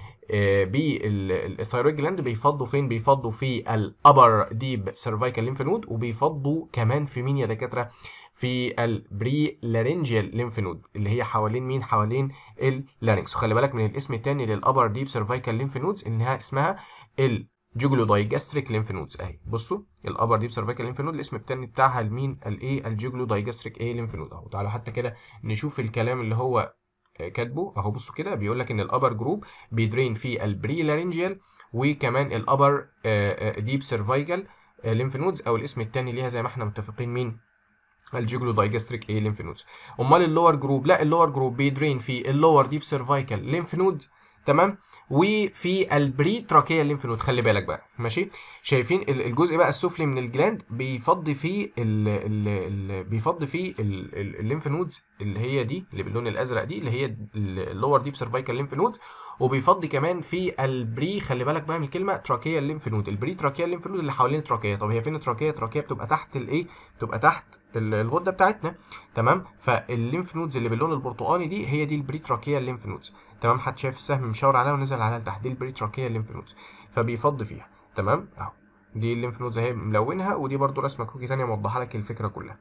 بالثايرويد جلاند بيفضوا فين بيفضوا في الابر ديب سيرفايكال ليمف نود وبيفضوا كمان في مين يا دكاتره في البري لارنجيال لينف نود اللي هي حوالين مين حوالين اللارينكس وخلي بالك من الاسم الثاني للابر ديب سيرفايكال لينف نودز انها اسمها الجوجلودايجاستريك لينف نودز اهي بصوا الابر ديب سيرفايكال لينف نود الاسم الثاني بتاعها لمين الايه الجوجلودايجاستريك ايه لينف نود اهو تعالوا حتى كده نشوف الكلام اللي هو آه، كاتبه اهو بصوا كده بيقول لك ان الابر جروب بيدرين في البري لارنجيال وكمان الابر ديب سيرفايكال لينف نودز او الاسم الثاني ليها زي ما احنا متفقين مين الجيجلو دايجستريك ايه ليمف نودز امال اللور جروب لا اللور جروب بيدرين في اللور ديب سيرفايكال ليمف نود تمام وفي البري تراكيا الليمف نود خلي بالك بقى ماشي شايفين الجزء بقى السفلي من الجلاند بيفضي فيه الـ الـ الـ بيفضي فيه الليمف نودز اللي هي دي اللي باللون الازرق دي اللي هي اللور ديب سيرفايكال ليمف نود وبيفضي كمان في البري خلي بالك بقى من الكلمه تراكيه الليمف نود البري تراكيه الليمف نود اللي حوالين التراكيه طب هي فين التراكيه التراكيه بتبقى تحت الايه بتبقى تحت الغده بتاعتنا تمام فالليمف نودز اللي باللون البرتقاني دي هي دي البري تراكيه الليمف نودز تمام حد شايف السهم مشاور عليها ونزل عليها لتحت دي البري تراكيه الليمف نودز فبيفضي فيها تمام اهو دي الليمف نودز اهي ملونها ودي برده رسمه كوكي ثانيه موضحه لك الفكره كلها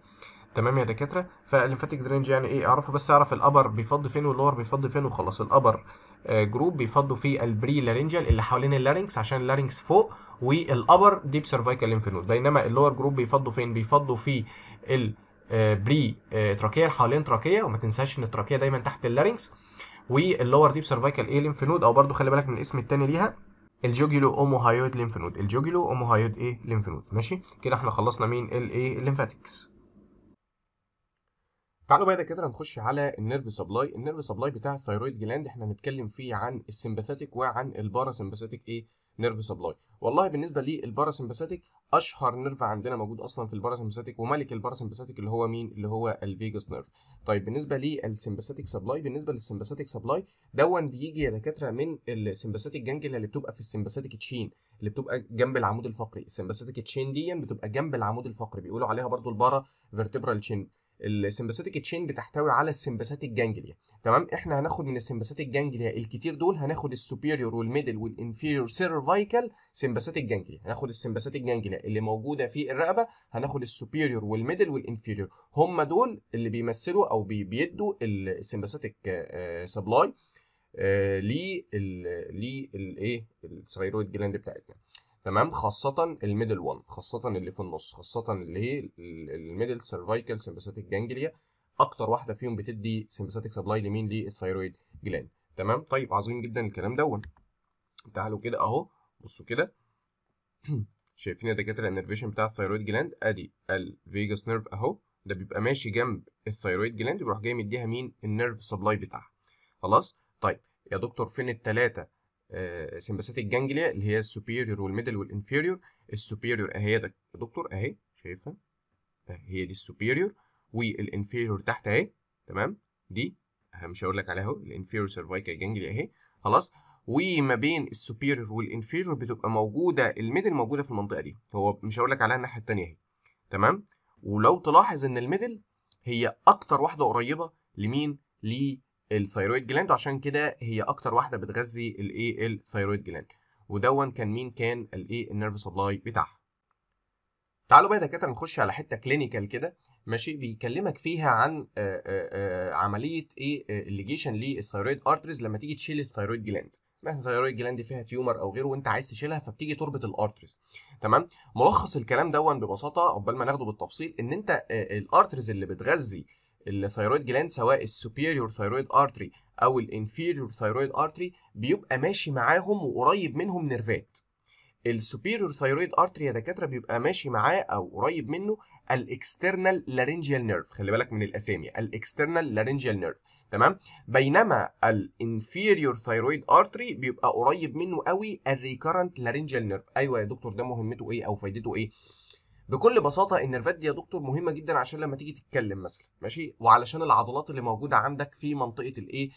تمام يا دكاتره فالليمفاتيك درينج يعني ايه اعرفه بس اعرف الابر بيفض فين واللور بيفض فين وخلاص الابر جروب آه، بيفضوا فيه البري لارنجال اللي حوالين اللارنكس عشان اللارنكس فوق والابر ديب سيرفايكال ليمف نود بينما اللور جروب بيفضوا فين بيفضوا في البري تراكيه حوالين تراكيه وما تنساش ان التراكيه دايما تحت اللارنكس واللور ديب سيرفايكال ايه ليمف نود او برضو خلي بالك من الاسم التاني ليها الجوجيلو اوموهايود ليمف نود الجوجيلو اوموهايود ايه ليمف نود ماشي كده احنا خلصنا مين الايه الليمفاتكس تعالوا بعد كده هنخش على النيرف سبلاي النيرف سبلاي بتاع الثايرويد جلاند احنا هنتكلم فيه عن السمباثيك وعن الباراسمباثيك ايه نيرف سبلاي والله بالنسبه للباراسمباثيك اشهر نيرف عندنا موجود اصلا في الباراسمباثيك وملك الباراسمباثيك اللي هو مين اللي هو الفيجاس نيرف طيب بالنسبه للسمباثيك سبلاي بالنسبه للسمباثيك سبلاي دون بيجي يا دكاتره من السمباثيك جانجليا اللي بتبقى في السمباثيك تشين اللي بتبقى جنب العمود الفقري السمباثيك تشين دي بتبقى جنب العمود الفقري بيقولوا عليها برضو البارا فيرتبرال تشين السمباثيك تشين بتحتوي على السمباثيك جانجليا تمام احنا هناخد من السمباثيك جانجليا الكتير دول هناخد السوبيريور والميدل والانفيريور سيرفايكال سمباثيك جانجليا هناخد السمباثيك جانجليا اللي موجوده في الرقبه هناخد السوبيريور والميدل والانفيريور هم دول اللي بيمثلوا او بيدوا السمباثيك سبلاي آه، آه، للايه السيرويد جلاند بتاعتنا تمام خاصة الميدل وان خاصة اللي في النص خاصة اللي هي الميدل سيرفايكال سمباثيك جانجليا اكتر واحدة فيهم بتدي سمباثيك سبلاي لمين للثيرويد جلاند تمام طيب عظيم جدا الكلام دون تعالوا كده اهو بصوا كده [clears throat] شايفين يا دكاترة الانرفيشن بتاع الثيرويد جلاند ادي الفيجاس نيرف اهو ده بيبقى ماشي جنب الثيرويد جلاند بيروح جاي مديها مين النيرف سبلاي بتاعها خلاص طيب يا دكتور فين التلاتة سمباثيك آه، جانجليا اللي هي السوبيريور والميدل والانفيريور السوبيريور اهي يا دكتور اهي شايفها هي دي السوبيريور والانفيريور تحت اهي تمام دي مش هقول لك عليها اهو الانفيريور سيرفايكال جانجليا اهي خلاص وما بين السوبيريور والانفيريور بتبقى موجوده الميدل موجوده في المنطقه دي هو مش هقول لك عليها الناحيه الثانيه اهي تمام ولو تلاحظ ان الميدل هي اكتر واحده قريبه لمين الثيرويد جلاند عشان كده هي اكتر واحده بتغذي الايه الثيرويد جلاند ودون كان مين كان الايه النيرف سبلاي بتاعها تعالوا بقى يا دكاتره نخش على حته كلينيكال كده ماشي بيكلمك فيها عن آآ آه، آآ آه، آه، عمليه ايه الليجيشن للثيرويد ارتريز لما تيجي تشيل الثيرويد جلاند مثلا الثيرويد جلاند فيها تيومر او غيره وانت عايز تشيلها فبتيجي تربط الارتريز تمام ملخص الكلام دون ببساطه عقبال ما ناخده بالتفصيل ان انت الارترز اللي بتغذي الثيرويد جلاند سواء السوبيريور ثيرويد ارتري او الانفيريور ثيرويد ارتري بيبقى ماشي معاهم وقريب منهم نيرفات السوبيريور ثيرويد ارتري يا دكاتره بيبقى ماشي معاه او قريب منه الاكسترنال لارينجيال نيرف خلي بالك من الاسامي الاكسترنال لارينجيال نيرف تمام بينما الانفيريور ثيرويد ارتري بيبقى قريب منه قوي الريكرنت لارينجيال نيرف ايوه يا دكتور ده مهمته ايه او فايدته ايه بكل بساطه النرفات دي يا دكتور مهمه جدا عشان لما تيجي تتكلم مثلا ماشي وعلشان العضلات اللي موجوده عندك في منطقه الايه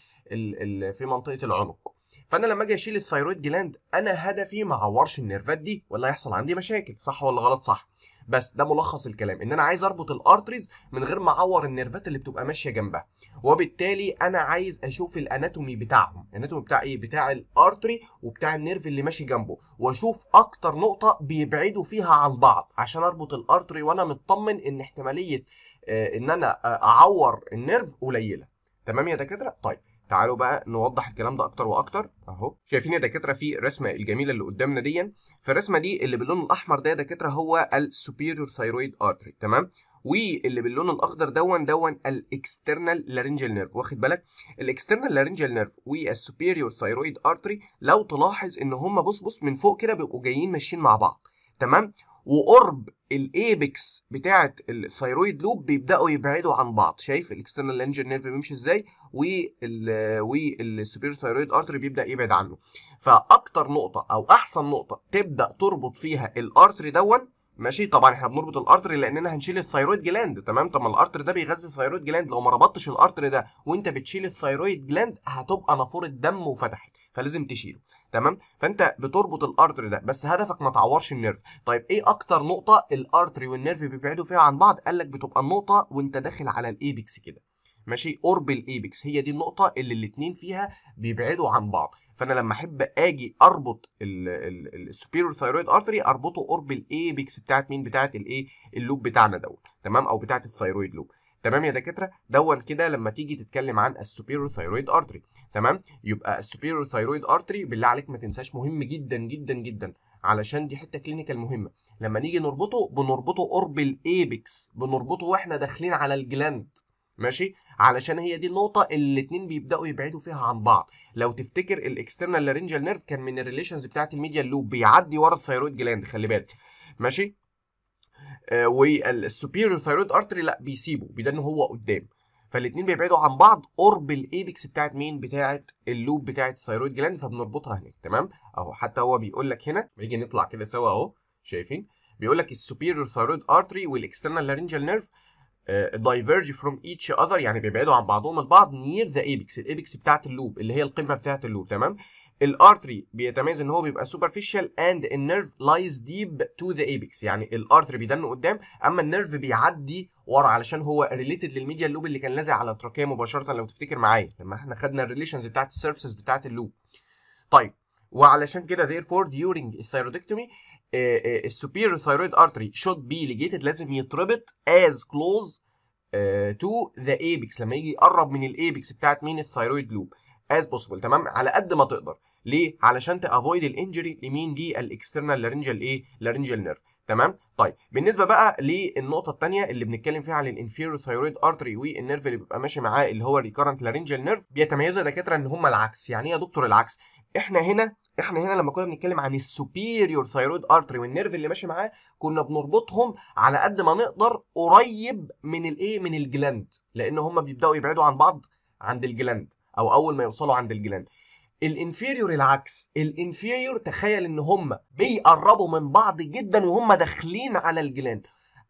في منطقه العنق فانا لما اجي اشيل الثايرويد جلاند انا هدفي ما اعورش النرفات دي ولا هيحصل عندي مشاكل صح ولا غلط صح بس ده ملخص الكلام ان انا عايز اربط الارتريز من غير ما اعور النيرفات اللي بتبقى ماشيه جنبها وبالتالي انا عايز اشوف الاناتومي بتاعهم الاناتومي بتاع ايه بتاع الارتري وبتاع النيرف اللي ماشي جنبه واشوف اكتر نقطه بيبعدوا فيها عن بعض عشان اربط الارتري وانا مطمن ان احتماليه آه، ان انا اعور النيرف قليله تمام يا دكاتره طيب تعالوا بقى نوضح الكلام ده اكتر واكتر اهو شايفين يا دكاتره في الرسمه الجميله اللي قدامنا دي فالرسمه دي اللي باللون الاحمر ده يا دكاتره هو السوبيريور ثايرويد ارتري تمام واللي باللون الاخضر دون دون الاكسترنال لارنجال نيرف واخد بالك الاكسترنال لارنجال نيرف والسوبيريور ثايرويد ارتري لو تلاحظ ان هما بص بص من فوق كده بيبقوا جايين ماشيين مع بعض تمام وقرب الايبكس بتاعه الثيرويد لوب بيبداوا يبعدوا عن بعض شايف الاكسترنال لانجر نيرف بيمشي ازاي والسوبر ثيرويد ارتري بيبدا يبعد عنه فاكتر نقطه او احسن نقطه تبدا تربط فيها الارتري دون ماشي طبعا احنا بنربط الارتري لاننا هنشيل الثيرويد جلاند تمام طب ما الارتري ده بيغذي الثيرويد جلاند لو ما ربطتش الارتري ده وانت بتشيل الثيرويد جلاند هتبقى نافوره دم وفتحت فلازم تشيله تمام فانت بتربط الارتر ده بس هدفك ما تعورش النيرف طيب ايه اكتر نقطه الارتري والنيرف بيبعدوا فيها عن بعض قال لك بتبقى النقطه وانت داخل على الايبكس كده ماشي قرب الايبكس هي دي النقطه اللي الاثنين فيها بيبعدوا عن بعض فانا لما احب اجي اربط السوبيريور ثايرويد ارتري اربطه قرب الايبكس بتاعت مين بتاعت الايه اللوب بتاعنا دوت تمام او بتاعت الثايرويد لوب تمام يا دكاتره دون كده لما تيجي تتكلم عن السوبيرور ثايرويد ارتري تمام يبقى السوبيرور ثايرويد ارتري بالله عليك ما تنساش مهم جدا جدا جدا علشان دي حته كلينيكال مهمه لما نيجي نربطه بنربطه قرب الايبكس بنربطه واحنا داخلين على الجلاند ماشي علشان هي دي النقطه اللي الاتنين بيبداوا يبعدوا فيها عن بعض لو تفتكر الاكسترنال لارينجال نيرف كان من الريليشنز بتاعه الميديا لوب بيعدي ورا الثايرويد جلاند خلي بالك ماشي آه، والسوبيريور ثايرويد ارتري لا بيسيبه بده ان هو قدام فالاثنين بيبعدوا عن بعض قرب الايبكس بتاعت مين بتاعت اللوب بتاعت الثايرويد جلاند فبنربطها هناك تمام اهو حتى هو بيقول لك هنا بيجي نطلع كده سوا اهو شايفين بيقول لك السوبيريور ثايرويد ارتري والاكسترنال لارينجال نيرف دايفيرج فروم ايتش اذر يعني بيبعدوا عن بعضهم البعض نير ذا ايبكس الايبكس بتاعت اللوب اللي هي القمه بتاعت اللوب تمام الارتري بيتميز ان هو بيبقى سوبرفيشال اند النيرف لايز ديب تو ذا ايبكس يعني الارتري بيدن قدام اما النيرف بيعدي ورا علشان هو ريليتد للميديا لوب اللي كان لازق على التراكيه مباشره لو تفتكر معايا لما احنا خدنا الريليشنز بتاعت السيرفيسز بتاعت اللوب طيب وعلشان كده therefore during الثيرويدكتومي السوبير ثايرويد ارتري شود بي ليجيتد لازم يتربط از كلوز تو ذا ايبكس لما يجي يقرب من الايبكس بتاعت مين الثايرويد لوب از بوسيبل تمام على قد ما تقدر ليه علشان تافويد الانجري لمين دي الاكسترنال لارنجال ايه لارنجال نيرف تمام طيب بالنسبه بقى للنقطه الثانيه اللي بنتكلم فيها عن الانفيرو ثايرويد ارتري والنيرف اللي بيبقى ماشي معاه اللي هو الريكارنت لارنجال نيرف بيتميزوا الدكاترة ان هم العكس يعني ايه يا دكتور العكس احنا هنا احنا هنا لما كنا بنتكلم عن السوبيريور ثايرويد ارتري والنيرف اللي ماشي معاه كنا بنربطهم على قد ما نقدر قريب من الايه من الجلاند لان هم بيبداوا يبعدوا عن بعض عند الجلاند او اول ما يوصلوا عند الجلاند الانفيريور العكس الانفيريور تخيل ان هم بيقربوا من بعض جدا وهم داخلين على الجلاند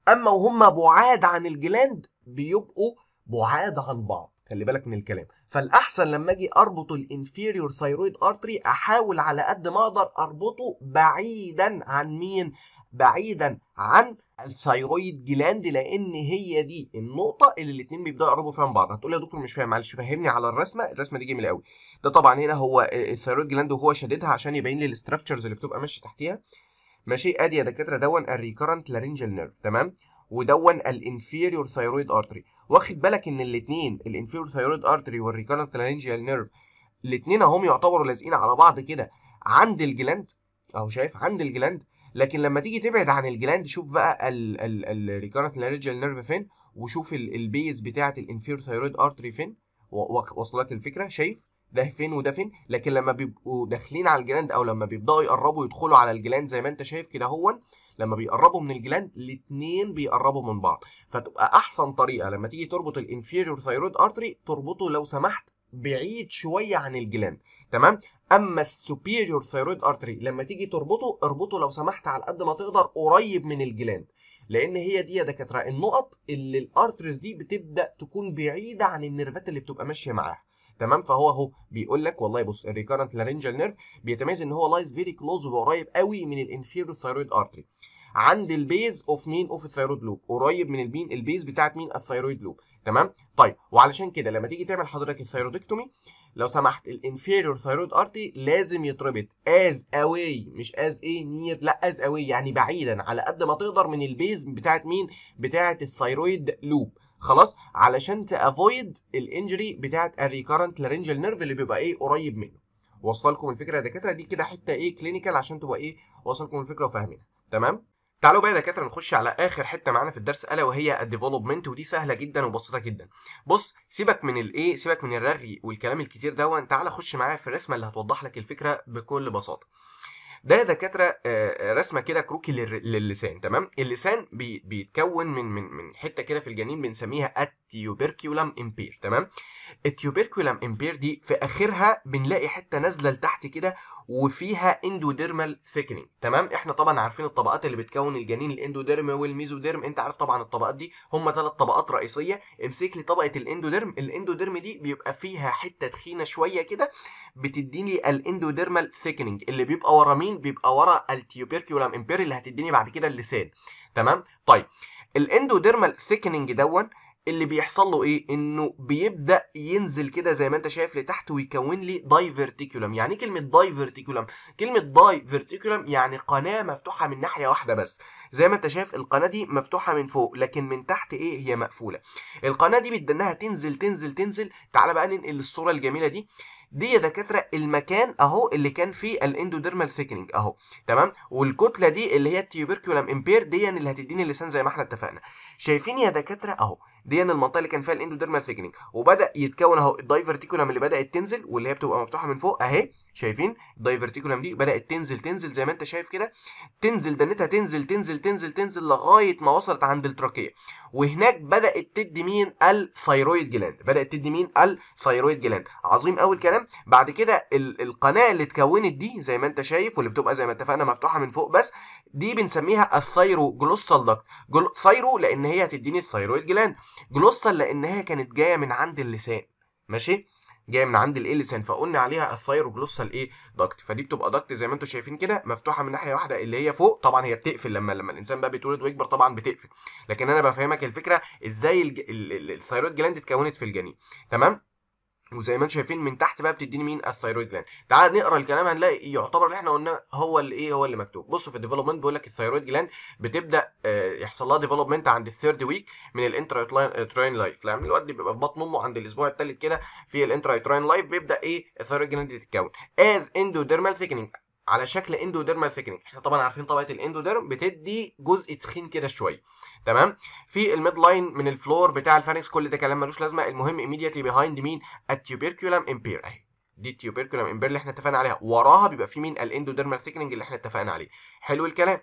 اما وهم بعاد عن الجلاند بيبقوا بعاد عن بعض خلي بالك من الكلام فالاحسن لما اجي اربط الانفيريور ثايرويد ارتري احاول على قد ما اقدر اربطه بعيدا عن مين بعيدا عن الثيرويد جلاند لان هي دي النقطه اللي الاثنين بيبداوا يقربوا فيها من بعض هتقول يا دكتور مش فاهم معلش فهمني على الرسمه الرسمه دي جميله قوي ده طبعا هنا هو الثيرويد جلاند وهو شاددها عشان يبين لي الاستراكشرز اللي بتبقى ماشيه تحتيها ماشي ادي يا دكاتره دون الريكرنت لارنجال نيرف تمام ودون الانفيريور ثيرويد ارتري واخد بالك ان الاثنين الانفيريور ثيرويد ارتري والريكرنت لارنجال نيرف الاثنين اهم يعتبروا لازقين على بعض كده عند الجلاند اهو شايف عند الجلاند لكن لما تيجي تبعد عن الجلاند شوف بقى الريكارنت لارينجال نيرف فين وشوف البيز بتاعه الانفير ثايرويد ارتري فين واصل لك الفكره شايف ده فين وده فين لكن لما بيبقوا داخلين على الجلاند او لما بيبداوا يقربوا يدخلوا على الجلاند زي ما انت شايف كده هو لما بيقربوا من الجلاند الاثنين بيقربوا من بعض فتبقى احسن طريقه لما تيجي تربط الانفيريور ثايرويد ارتري تربطه لو سمحت بعيد شويه عن الجلاند تمام اما السوبيريور ثايرويد ارتري لما تيجي تربطه اربطه لو سمحت على قد ما تقدر قريب من الجلاند لان هي دي يا دكاتره النقط اللي الارتريز دي بتبدا تكون بعيده عن النيرفات اللي بتبقى ماشيه معاها تمام فهو اهو بيقول لك والله بص الريكارنت لارينجال نيرف بيتميز ان هو لايز فيري كلوز وقريب قوي من الانفيريور ثايرويد ارتري عند البيز اوف مين اوف الثيرويد لوب قريب من البين البيز بتاعت مين الثيرويد لوب تمام طيب وعلشان كده لما تيجي تعمل حضرتك الثيرويدكتومي لو سمحت الانفيريور ثيرويد ارتي لازم يتربط از اواي مش از ايه نير لا از اواي يعني بعيدا على قد ما تقدر من البيز بتاعت مين بتاعت الثيرويد لوب خلاص علشان تافويد الانجري بتاعت الريكارنت لارنجال نيرف اللي بيبقى ايه قريب منه وصلكم لكم الفكره يا دكاتره دي كده حته ايه كلينيكال عشان تبقى ايه وصلكم لكم الفكره وفاهمينها تمام تعالوا بقى يا دكاتره نخش على اخر حته معانا في الدرس الا وهي الديفلوبمنت ودي سهله جدا وبسيطه جدا بص سيبك من الايه سيبك من الرغي والكلام الكتير ده تعالى خش معايا في الرسمه اللي هتوضح لك الفكره بكل بساطه ده يا دكاتره آه، آه، رسمه كده كروكي للسان تمام اللسان بيتكون من من من حته كده في الجنين بنسميها التيوبركيولم امبير تمام التيوبيركولام امبير دي في اخرها بنلاقي حته نازله لتحت كده وفيها اندوديرمال ثيكنينج تمام احنا طبعا عارفين الطبقات اللي بتكون الجنين الاندوديرم والميزوديرم انت عارف طبعا الطبقات دي هم ثلاث طبقات رئيسيه امسك لي طبقه الاندوديرم الاندوديرم دي بيبقى فيها حته تخينه شويه كده بتديني الاندوديرمال ثيكنينج اللي بيبقى ورا مين بيبقى ورا التيوبيركولام امبير اللي هتديني بعد كده اللسان تمام طيب الاندوديرمال ثيكنينج دون اللي بيحصل له ايه انه بيبدا ينزل كده زي ما انت شايف لتحت ويكون لي دايفرتيكولم يعني ايه كلمه دايفرتيكولم كلمه دايفرتيكولم يعني قناه مفتوحه من ناحيه واحده بس زي ما انت شايف القناه دي مفتوحه من فوق لكن من تحت ايه هي مقفوله القناه دي بدنا انها تنزل تنزل تنزل تعال بقى ننقل الصوره الجميله دي دي يا دكاتره المكان اهو اللي كان فيه الاندوديرمال ثيكنينج اهو تمام والكتله دي اللي هي التيوبيركولم امبير دي اللي هتديني اللسان زي ما احنا اتفقنا شايفين يا دكاتره اهو دي أن المنطقه اللي كان فيها الاندوديرمال ثيكنينج وبدا يتكون اهو الدايفرتيكولم اللي بدات تنزل واللي هي بتبقى مفتوحه من فوق اهي شايفين الدايفرتيكولم دي بدات تنزل تنزل زي ما انت شايف كده تنزل دنتها تنزل تنزل تنزل تنزل لغايه ما وصلت عند التراكيه وهناك بدات تدي مين الثيرويد جلاند بدات تدي مين الثيرويد جلاند عظيم قوي الكلام بعد كده القناه اللي اتكونت دي زي ما انت شايف واللي بتبقى زي ما اتفقنا مفتوحه من فوق بس دي بنسميها الثايرو جلوسال داكت ثايرو لان هي هتديني الثايرويد جلاند جلوسا لانها كانت جايه من عند اللسان ماشي جايه من عند الايه لسان فقلنا عليها الثايروجلوسال ايه داكت فدي بتبقى داكت زي ما انتم شايفين كده مفتوحه من ناحيه واحده اللي هي فوق طبعا هي بتقفل لما لما الانسان بقى بيتولد ويكبر طبعا بتقفل لكن انا بفهمك الفكره ازاي الثايرويد جلاند اتكونت في الجنين تمام وزي ما انتم شايفين من تحت بقى بتديني مين الثايرويد جلاند تعال نقرا الكلام هنلاقي يعتبر اللي احنا قلناه هو اللي ايه هو اللي مكتوب بصوا في الديفلوبمنت بيقول لك الثايرويد جلاند بتبدا اه يحصل لها ديفلوبمنت عند الثيرد ويك من الانترا تراين لايف لان الواد بيبقى في بطن امه عند الاسبوع الثالث كده في الانترا تراين لايف بيبدا ايه الثايرويد جلاند تتكون از اندوديرمال ثيكنينج على شكل اندوديرمال ثيكنينج احنا طبعا عارفين طبقه الاندوديرم بتدي جزء تخين كده شويه تمام في الميد لاين من الفلور بتاع الفانكس كل ده كلام ملوش لازمه المهم immediately بيهايند مين التيوبركولم امبير اهي دي التيوبركولم امبير اللي احنا اتفقنا عليها وراها بيبقى في مين الاندوديرمال ثيكنينج اللي احنا اتفقنا عليه حلو الكلام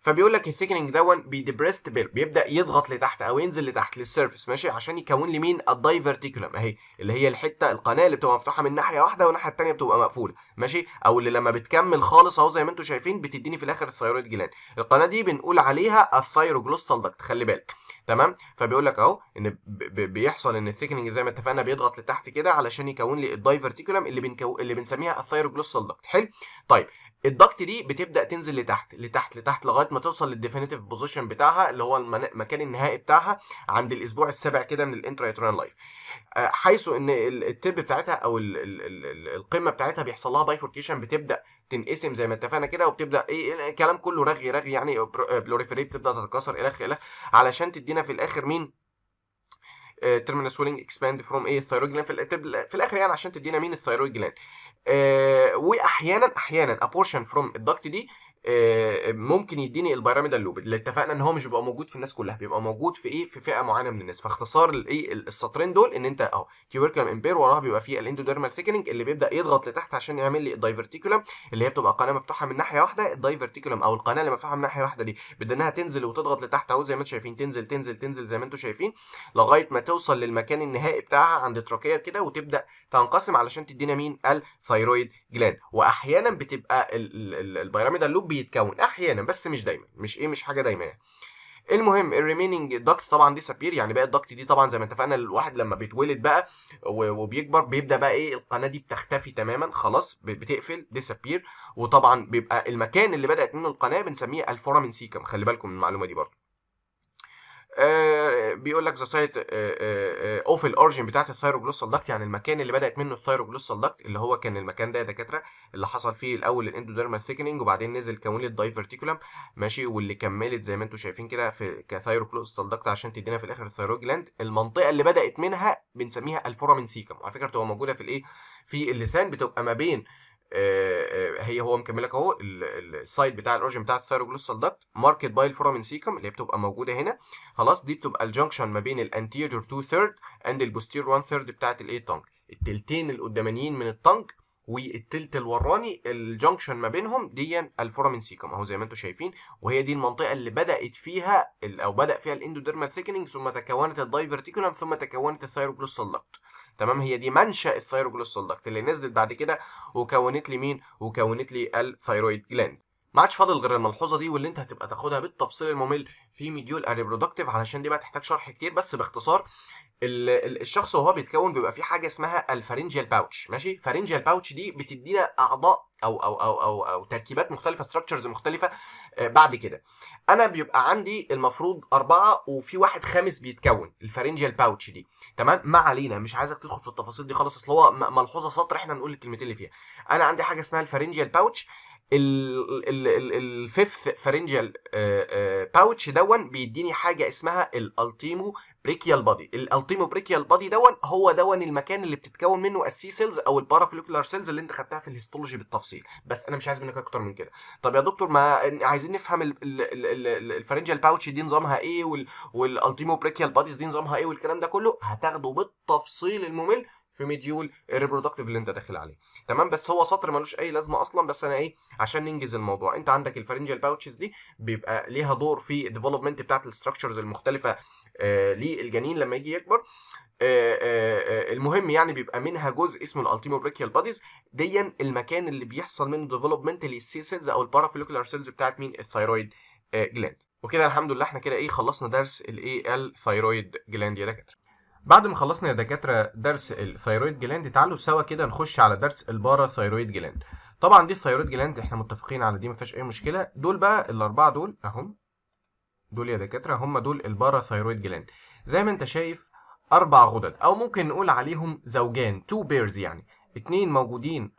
فبيقول لك الثيكننج دون بيدبريست بيل بيبدا يضغط لتحت او ينزل لتحت للسيرفس ماشي عشان يكون لي مين الدايفرتيكولم اهي اللي هي الحته القناه اللي بتبقى مفتوحه من ناحيه واحده والناحيه الثانيه بتبقى مقفوله ماشي او اللي لما بتكمل خالص اهو زي ما انتم شايفين بتديني في الاخر الثيرويد جلاند القناه دي بنقول عليها الثيروجلوسال داكت خلي بالك تمام فبيقول لك اهو ان بيحصل ان الثيكننج زي ما اتفقنا بيضغط لتحت كده علشان يكون لي الدايفرتيكولم اللي بنكو... اللي بنسميها الثيروجلوسال داكت حلو طيب الضغط دي بتبدا تنزل لتحت لتحت لتحت لغايه ما توصل للديفينيتيف بوزيشن بتاعها اللي هو المكان النهائي بتاعها عند الاسبوع السابع كده من الانترايتران لايف آه، حيث ان التب بتاعتها او القمه بتاعتها بيحصل لها بايفوركيشن بتبدا تنقسم زي ما اتفقنا كده وبتبدا ايه, إيه، الكلام كله رغي رغي يعني آه، آه، بلوريفري بتبدا تتكسر الخ الخ علشان تدينا في الاخر مين ترمينال سويلنج اكسباند فروم ايه الثايرويد جلاند في الاخر يعني عشان تدينا مين الثايرويد جلاند واحيانا احيانا ابورشن فروم الدكت دي آه، آه، ممكن يديني البيراميدال لوب اللي اتفقنا ان هو مش بيبقى موجود في الناس كلها بيبقى موجود في ايه في فئه معينه من الناس فاختصار الايه السطرين دول ان انت اهو تيوركلم امبير وراها بيبقى فيه الاندوديرمال ثيكننج اللي بيبدا يضغط لتحت عشان يعمل لي الدايفرتيكولم اللي هي بتبقى قناه مفتوحه من ناحيه واحده الدايفرتيكولم او القناه اللي مفتوحه من ناحيه واحده دي بدناها تنزل وتضغط لتحت اهو زي ما انتم شايفين تنزل تنزل تنزل زي ما انتم شايفين لغايه ما توصل للمكان النهائي بتاعها عند التراكيه كده وتبدا تنقسم علشان تدينا مين الثايرويد جلاند واحيانا بتبقى البيراميدال لوب بيتكون احيانا بس مش دايما مش ايه مش حاجه دايما يعني المهم الريميننج داكت طبعا سابير يعني بقى الداكت دي طبعا زي ما اتفقنا الواحد لما بيتولد بقى وبيكبر بيبدا بقى ايه القناه دي بتختفي تماما خلاص بتقفل ديسابير وطبعا بيبقى المكان اللي بدات منه القناه بنسميه سيكم خلي بالكم من المعلومه دي برضه آه، بيقول لك ذا سايت اوف الاورجن بتاعت الثايروجلوسال داكت يعني المكان اللي بدات منه الثايروجلوسال داكت اللي هو كان المكان ده يا دكاتره اللي حصل فيه الاول الاندوديرمال ثيكننج وبعدين نزل كونلت دايفرتيكولم ماشي واللي كملت زي ما انتم شايفين كده في كثايروجلوسال داكت عشان تدينا في الاخر الثايروجلاند المنطقه اللي بدات منها بنسميها الفورامين سيكم وعلى فكره بتبقى موجوده في الايه في اللسان بتبقى ما بين آه، آه، هي هو مكمل لك اهو السايد بتاع الاورجن بتاع الثيروجلوسال داكت ماركت باي الفورامين سيكم اللي بتبقى موجوده هنا خلاص دي بتبقى الجنكشن ما بين الانتيريور 2 ثيرد اند البوستيريور 1 ثيرد بتاعت الايه تانج التلتين القدامانيين من التانج والتلت الوراني الجنكشن ما بينهم دي الفورامين سيكم اهو زي ما انتم شايفين وهي دي المنطقه اللي بدات فيها او بدا فيها الاندوديرمال ثيكننج ثم تكونت الدايفرتيكولم ثم تكونت الثايروجلوسال دكت تمام هي دي منشا الثايروجلوسال دكت اللي نزلت بعد كده وكونت لي مين وكونت لي الثيرويد جلاند ما عادش فاضل غير الملحوظه دي واللي انت هتبقى تاخدها بالتفصيل الممل في مديول الريبرودكتيف علشان دي بقى تحتاج شرح كتير بس باختصار الشخص وهو بيتكون بيبقى فيه حاجه اسمها الفارنجيال باوتش ماشي فارنجيال باوتش دي بتدينا اعضاء او او او او او تركيبات مختلفه ستراكشرز مختلفه آه، بعد كده انا بيبقى عندي المفروض اربعه وفي واحد خامس بيتكون الفارنجيال باوتش دي تمام ما علينا مش عايزك تدخل في التفاصيل دي خالص اصل هو ملحوظه سطر احنا نقول الكلمتين اللي فيها انا عندي حاجه اسمها الفارنجيال باوتش الفيفث فارنجيال آه، آه، باوتش دون بيديني حاجه اسمها الالتيمو بريكيال بادي الالتيمو بريكيال بادي دون هو دون المكان اللي بتتكون منه السي سيلز او البارافوليكولار سيلز اللي انت خدتها في الهيستولوجي بالتفصيل بس انا مش عايز منك اكتر من كده طب يا دكتور ما عايزين نفهم الفارنجيال باوتش دي نظامها ايه والالتيمو بريكيال باديز دي نظامها ايه والكلام ده كله هتاخده بالتفصيل الممل في مديول الريبرودكتيف اللي انت داخل عليه تمام بس هو سطر ملوش اي لازمه اصلا بس انا ايه عشان ننجز الموضوع انت عندك الفرنجيال باوتشز دي بيبقى ليها دور في الديفلوبمنت بتاعت الاستراكشرز المختلفه آه، للجنين لما يجي يكبر آه، آه، المهم يعني بيبقى منها جزء اسمه الالتيموبريكيال باديز ديا المكان اللي بيحصل منه ديفلوبمنت للسي سيلز او البارافوليكولار سيلز بتاعت مين الثايرويد جلاند وكده الحمد لله احنا كده ايه خلصنا درس الايه الثايرويد جلاند يا دكاتره بعد ما خلصنا يا دكاتره درس الثيرويد جلاند تعالوا سوا كده نخش على درس البارا الباراثيرويد جلاند طبعا دي الثيرويد جلاند احنا متفقين على دي ما فيهاش اي مشكله دول بقى الاربعه دول اهم دول يا دكاتره هم دول البارا الباراثيرويد جلاند زي ما انت شايف اربع غدد او ممكن نقول عليهم زوجان تو بيرز يعني اتنين موجودين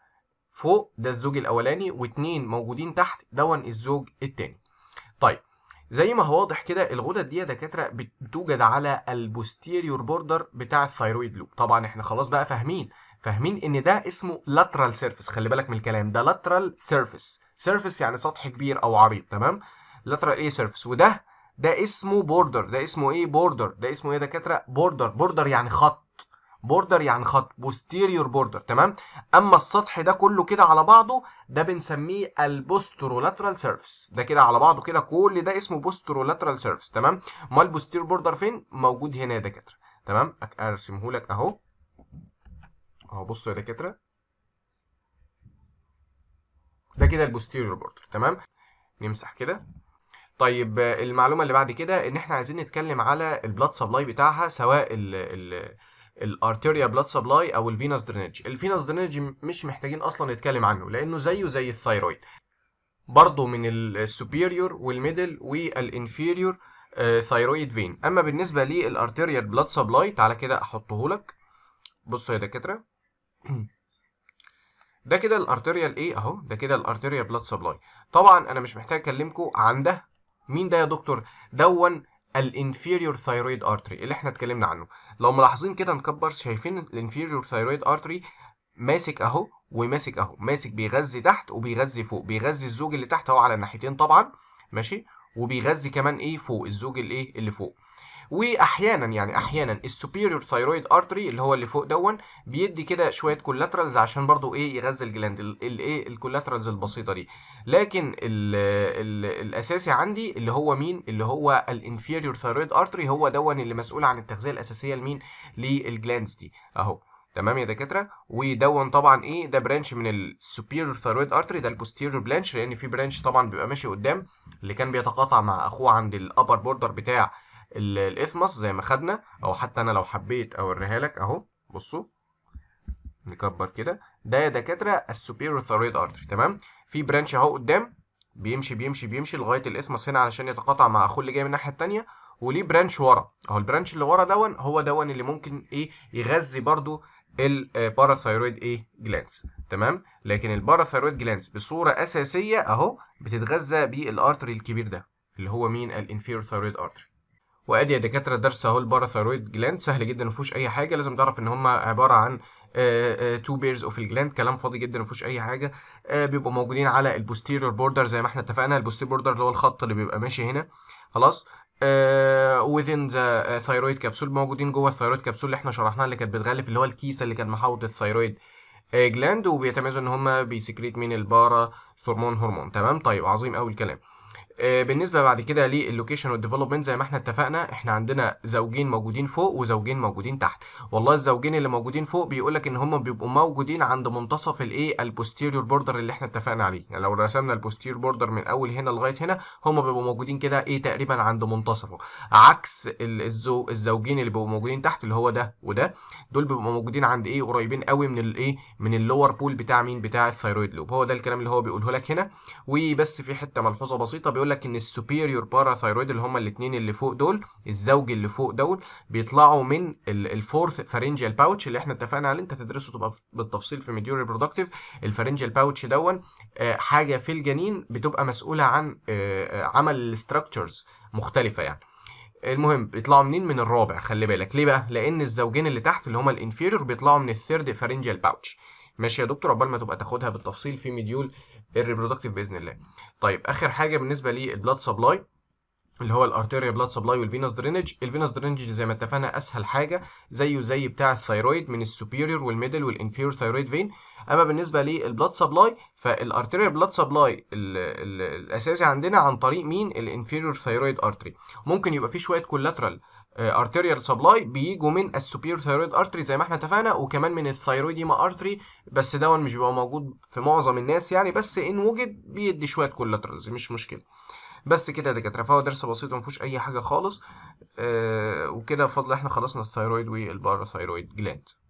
فوق ده الزوج الاولاني واتنين موجودين تحت دون الزوج التاني طيب زي ما هو واضح كده الغدد دي يا دكاتره بتوجد على البوستيريور بوردر بتاع الثيرويد لوب طبعا احنا خلاص بقى فاهمين فاهمين ان ده اسمه لاترال سيرفيس خلي بالك من الكلام ده لاترال سيرفيس سيرفيس يعني سطح كبير او عريض تمام لاترال ايه سيرفيس وده ده اسمه بوردر ده اسمه ايه بوردر ده اسمه ايه دكاتره بوردر بوردر يعني خط بوردر يعني خط بوستيريور بوردر تمام اما السطح ده كله كده على بعضه ده بنسميه البوسترولاترال سيرفيس ده كده على بعضه كده كل ده اسمه بوسترولاترال سيرفيس تمام امال البوستيريور بوردر فين موجود هنا يا دكاتره تمام ارسمه لك اهو اهو بصوا يا دكاتره ده كده البوستيريور بوردر تمام نمسح كده طيب المعلومه اللي بعد كده ان احنا عايزين نتكلم على البلاد سبلاي بتاعها سواء ال ال الارتيريا بلاد سبلاي او الفينوس درينج الفينوس درينج مش محتاجين اصلا نتكلم عنه لانه زيه زي الثايرويد برضه من السوبيريور والميدل والانفيريور ثايرويد فين اما بالنسبه للارتيريا بلاد سبلاي تعالى كده احطه لك بصوا يا دكاتره [clears throat] ده كده الارتيريا ايه اهو ده كده الارتيريا بلاد سبلاي طبعا انا مش محتاج اكلمكم عن ده مين ده يا دكتور دون الانفيريور ثايرويد ارتري اللي احنا اتكلمنا عنه لو ملاحظين كده نكبر شايفين الانفيريور ثايرويد ارتري ماسك اهو وماسك اهو ماسك بيغذي تحت وبيغذي فوق بيغذي الزوج اللي تحت اهو على الناحيتين طبعا ماشي وبيغذي كمان ايه فوق الزوج الايه اللي فوق واحيانا يعني احيانا السوبيريور ثايرويد ارتري اللي هو اللي فوق دون بيدي كده شويه كولاترالز عشان برضو ايه يغذي الجلاند الايه الكولاترالز البسيطه دي لكن الـ الـ الاساسي عندي اللي هو مين اللي هو الانفيريور ثايرويد ارتري هو دون اللي مسؤول عن التغذيه الاساسيه لمين للجلاندز دي اهو تمام يا دكاتره ودون طبعا ايه ده برانش من السوبيريور ثايرويد ارتري ده البوستيريور برانش لان في برانش طبعا بيبقى ماشي قدام اللي كان بيتقاطع مع اخوه عند الابر بوردر بتاع الاثمس زي ما خدنا او حتى انا لو حبيت اوريها لك اهو بصوا نكبر كده ده يا دكاتره السوبيريور ثايرويد ارتري تمام في برانش اهو قدام بيمشي بيمشي بيمشي لغايه الاثمس هنا علشان يتقاطع مع اخوه اللي جاي من الناحيه الثانيه وليه برانش ورا اهو البرانش اللي ورا دون هو دون اللي ممكن ايه يغذي برضو الباراثايرويد آه، ايه جلانس تمام لكن الباراثايرويد جلانس بصوره اساسيه اهو بتتغذى بالارتري الكبير ده اللي هو مين الانفيرور ثايرويد ارتري وادي يا دكاتره درس اهو الباراثايرويد جلاند سهل جدا ما فيهوش اي حاجه لازم تعرف ان هم عباره عن تو بيرز اوف الجلاند كلام فاضي جدا ما فيهوش اي حاجه آه، بيبقوا موجودين على البوستيريور بوردر زي ما احنا اتفقنا البوستيريور بوردر اللي هو الخط اللي بيبقى ماشي هنا خلاص وذين ذا ثايرويد كبسول موجودين جوه الثايرويد كبسول اللي احنا شرحناها اللي كانت بتغلف اللي هو الكيسه اللي كان محاوط الثايرويد جلاند وبيتميزوا ان هم بيسكريت من البارا ثرمون هرمون تمام طيب عظيم قوي الكلام آه، بالنسبه بعد كده للوكيشن والديفلوبمنت زي ما احنا اتفقنا احنا عندنا زوجين موجودين فوق وزوجين موجودين تحت والله الزوجين اللي موجودين فوق بيقول لك ان هم بيبقوا موجودين عند منتصف الايه البوستيريور بوردر اللي احنا اتفقنا عليه يعني لو رسمنا البوستيريور بوردر من اول هنا لغايه هنا هم بيبقوا موجودين كده ايه تقريبا عند منتصفه عكس الزوجين اللي بيبقوا موجودين تحت اللي هو ده وده دول بيبقوا موجودين عند ايه قريبين قوي من الايه من اللور بول بتاع مين بتاع الثيرويد لوب هو ده الكلام اللي هو بيقوله لك هنا وبس في حته ملحوظه بسيطه بيقول بيقول لك ان السوبيريور باراثايرويد اللي هما الاثنين اللي فوق دول الزوج اللي فوق دول بيطلعوا من الفورث فارنجيال باوتش اللي احنا اتفقنا عليه انت تدرسه تبقى بالتفصيل في ميديوري برودكتيف الفارنجيال باوتش دون حاجه في الجنين بتبقى مسؤوله عن آه، آه، عمل الاستراكشرز مختلفه يعني المهم بيطلعوا منين من الرابع خلي بالك ليه بقى لان الزوجين اللي تحت اللي هما الانفيريور بيطلعوا من الثيرد فارنجيال باوتش ماشي يا دكتور عقبال ما تبقى تاخدها بالتفصيل في مديول الريبرودكتيف باذن الله طيب اخر حاجه بالنسبه للبلاد سبلاي اللي هو الارتيريا بلاد سبلاي والفينوس درينج الفينوس درينج زي ما اتفقنا اسهل حاجه زيه زي بتاع الثايرويد من السوبيريور والميدل والانفيرور ثايرويد فين اما بالنسبه للبلاد سبلاي فالارتيريا بلاد سبلاي الاساسي عندنا عن طريق مين الانفيرور ثايرويد ارتري ممكن يبقى فيه شويه كولاترال ارتيريال آه، سبلاي بيجوا من السوبير ثايرويد ارتري زي ما احنا اتفقنا وكمان من الثايرويديما ارتري بس ده مش بيبقى موجود في معظم الناس يعني بس ان وجد بيدي شويه كولاترالز مش مشكله بس كده يا دكاتره فهو درس بسيط ومفيهوش اي حاجه خالص آه وكده بفضل احنا خلصنا الثايرويد والباراثايرويد جلاند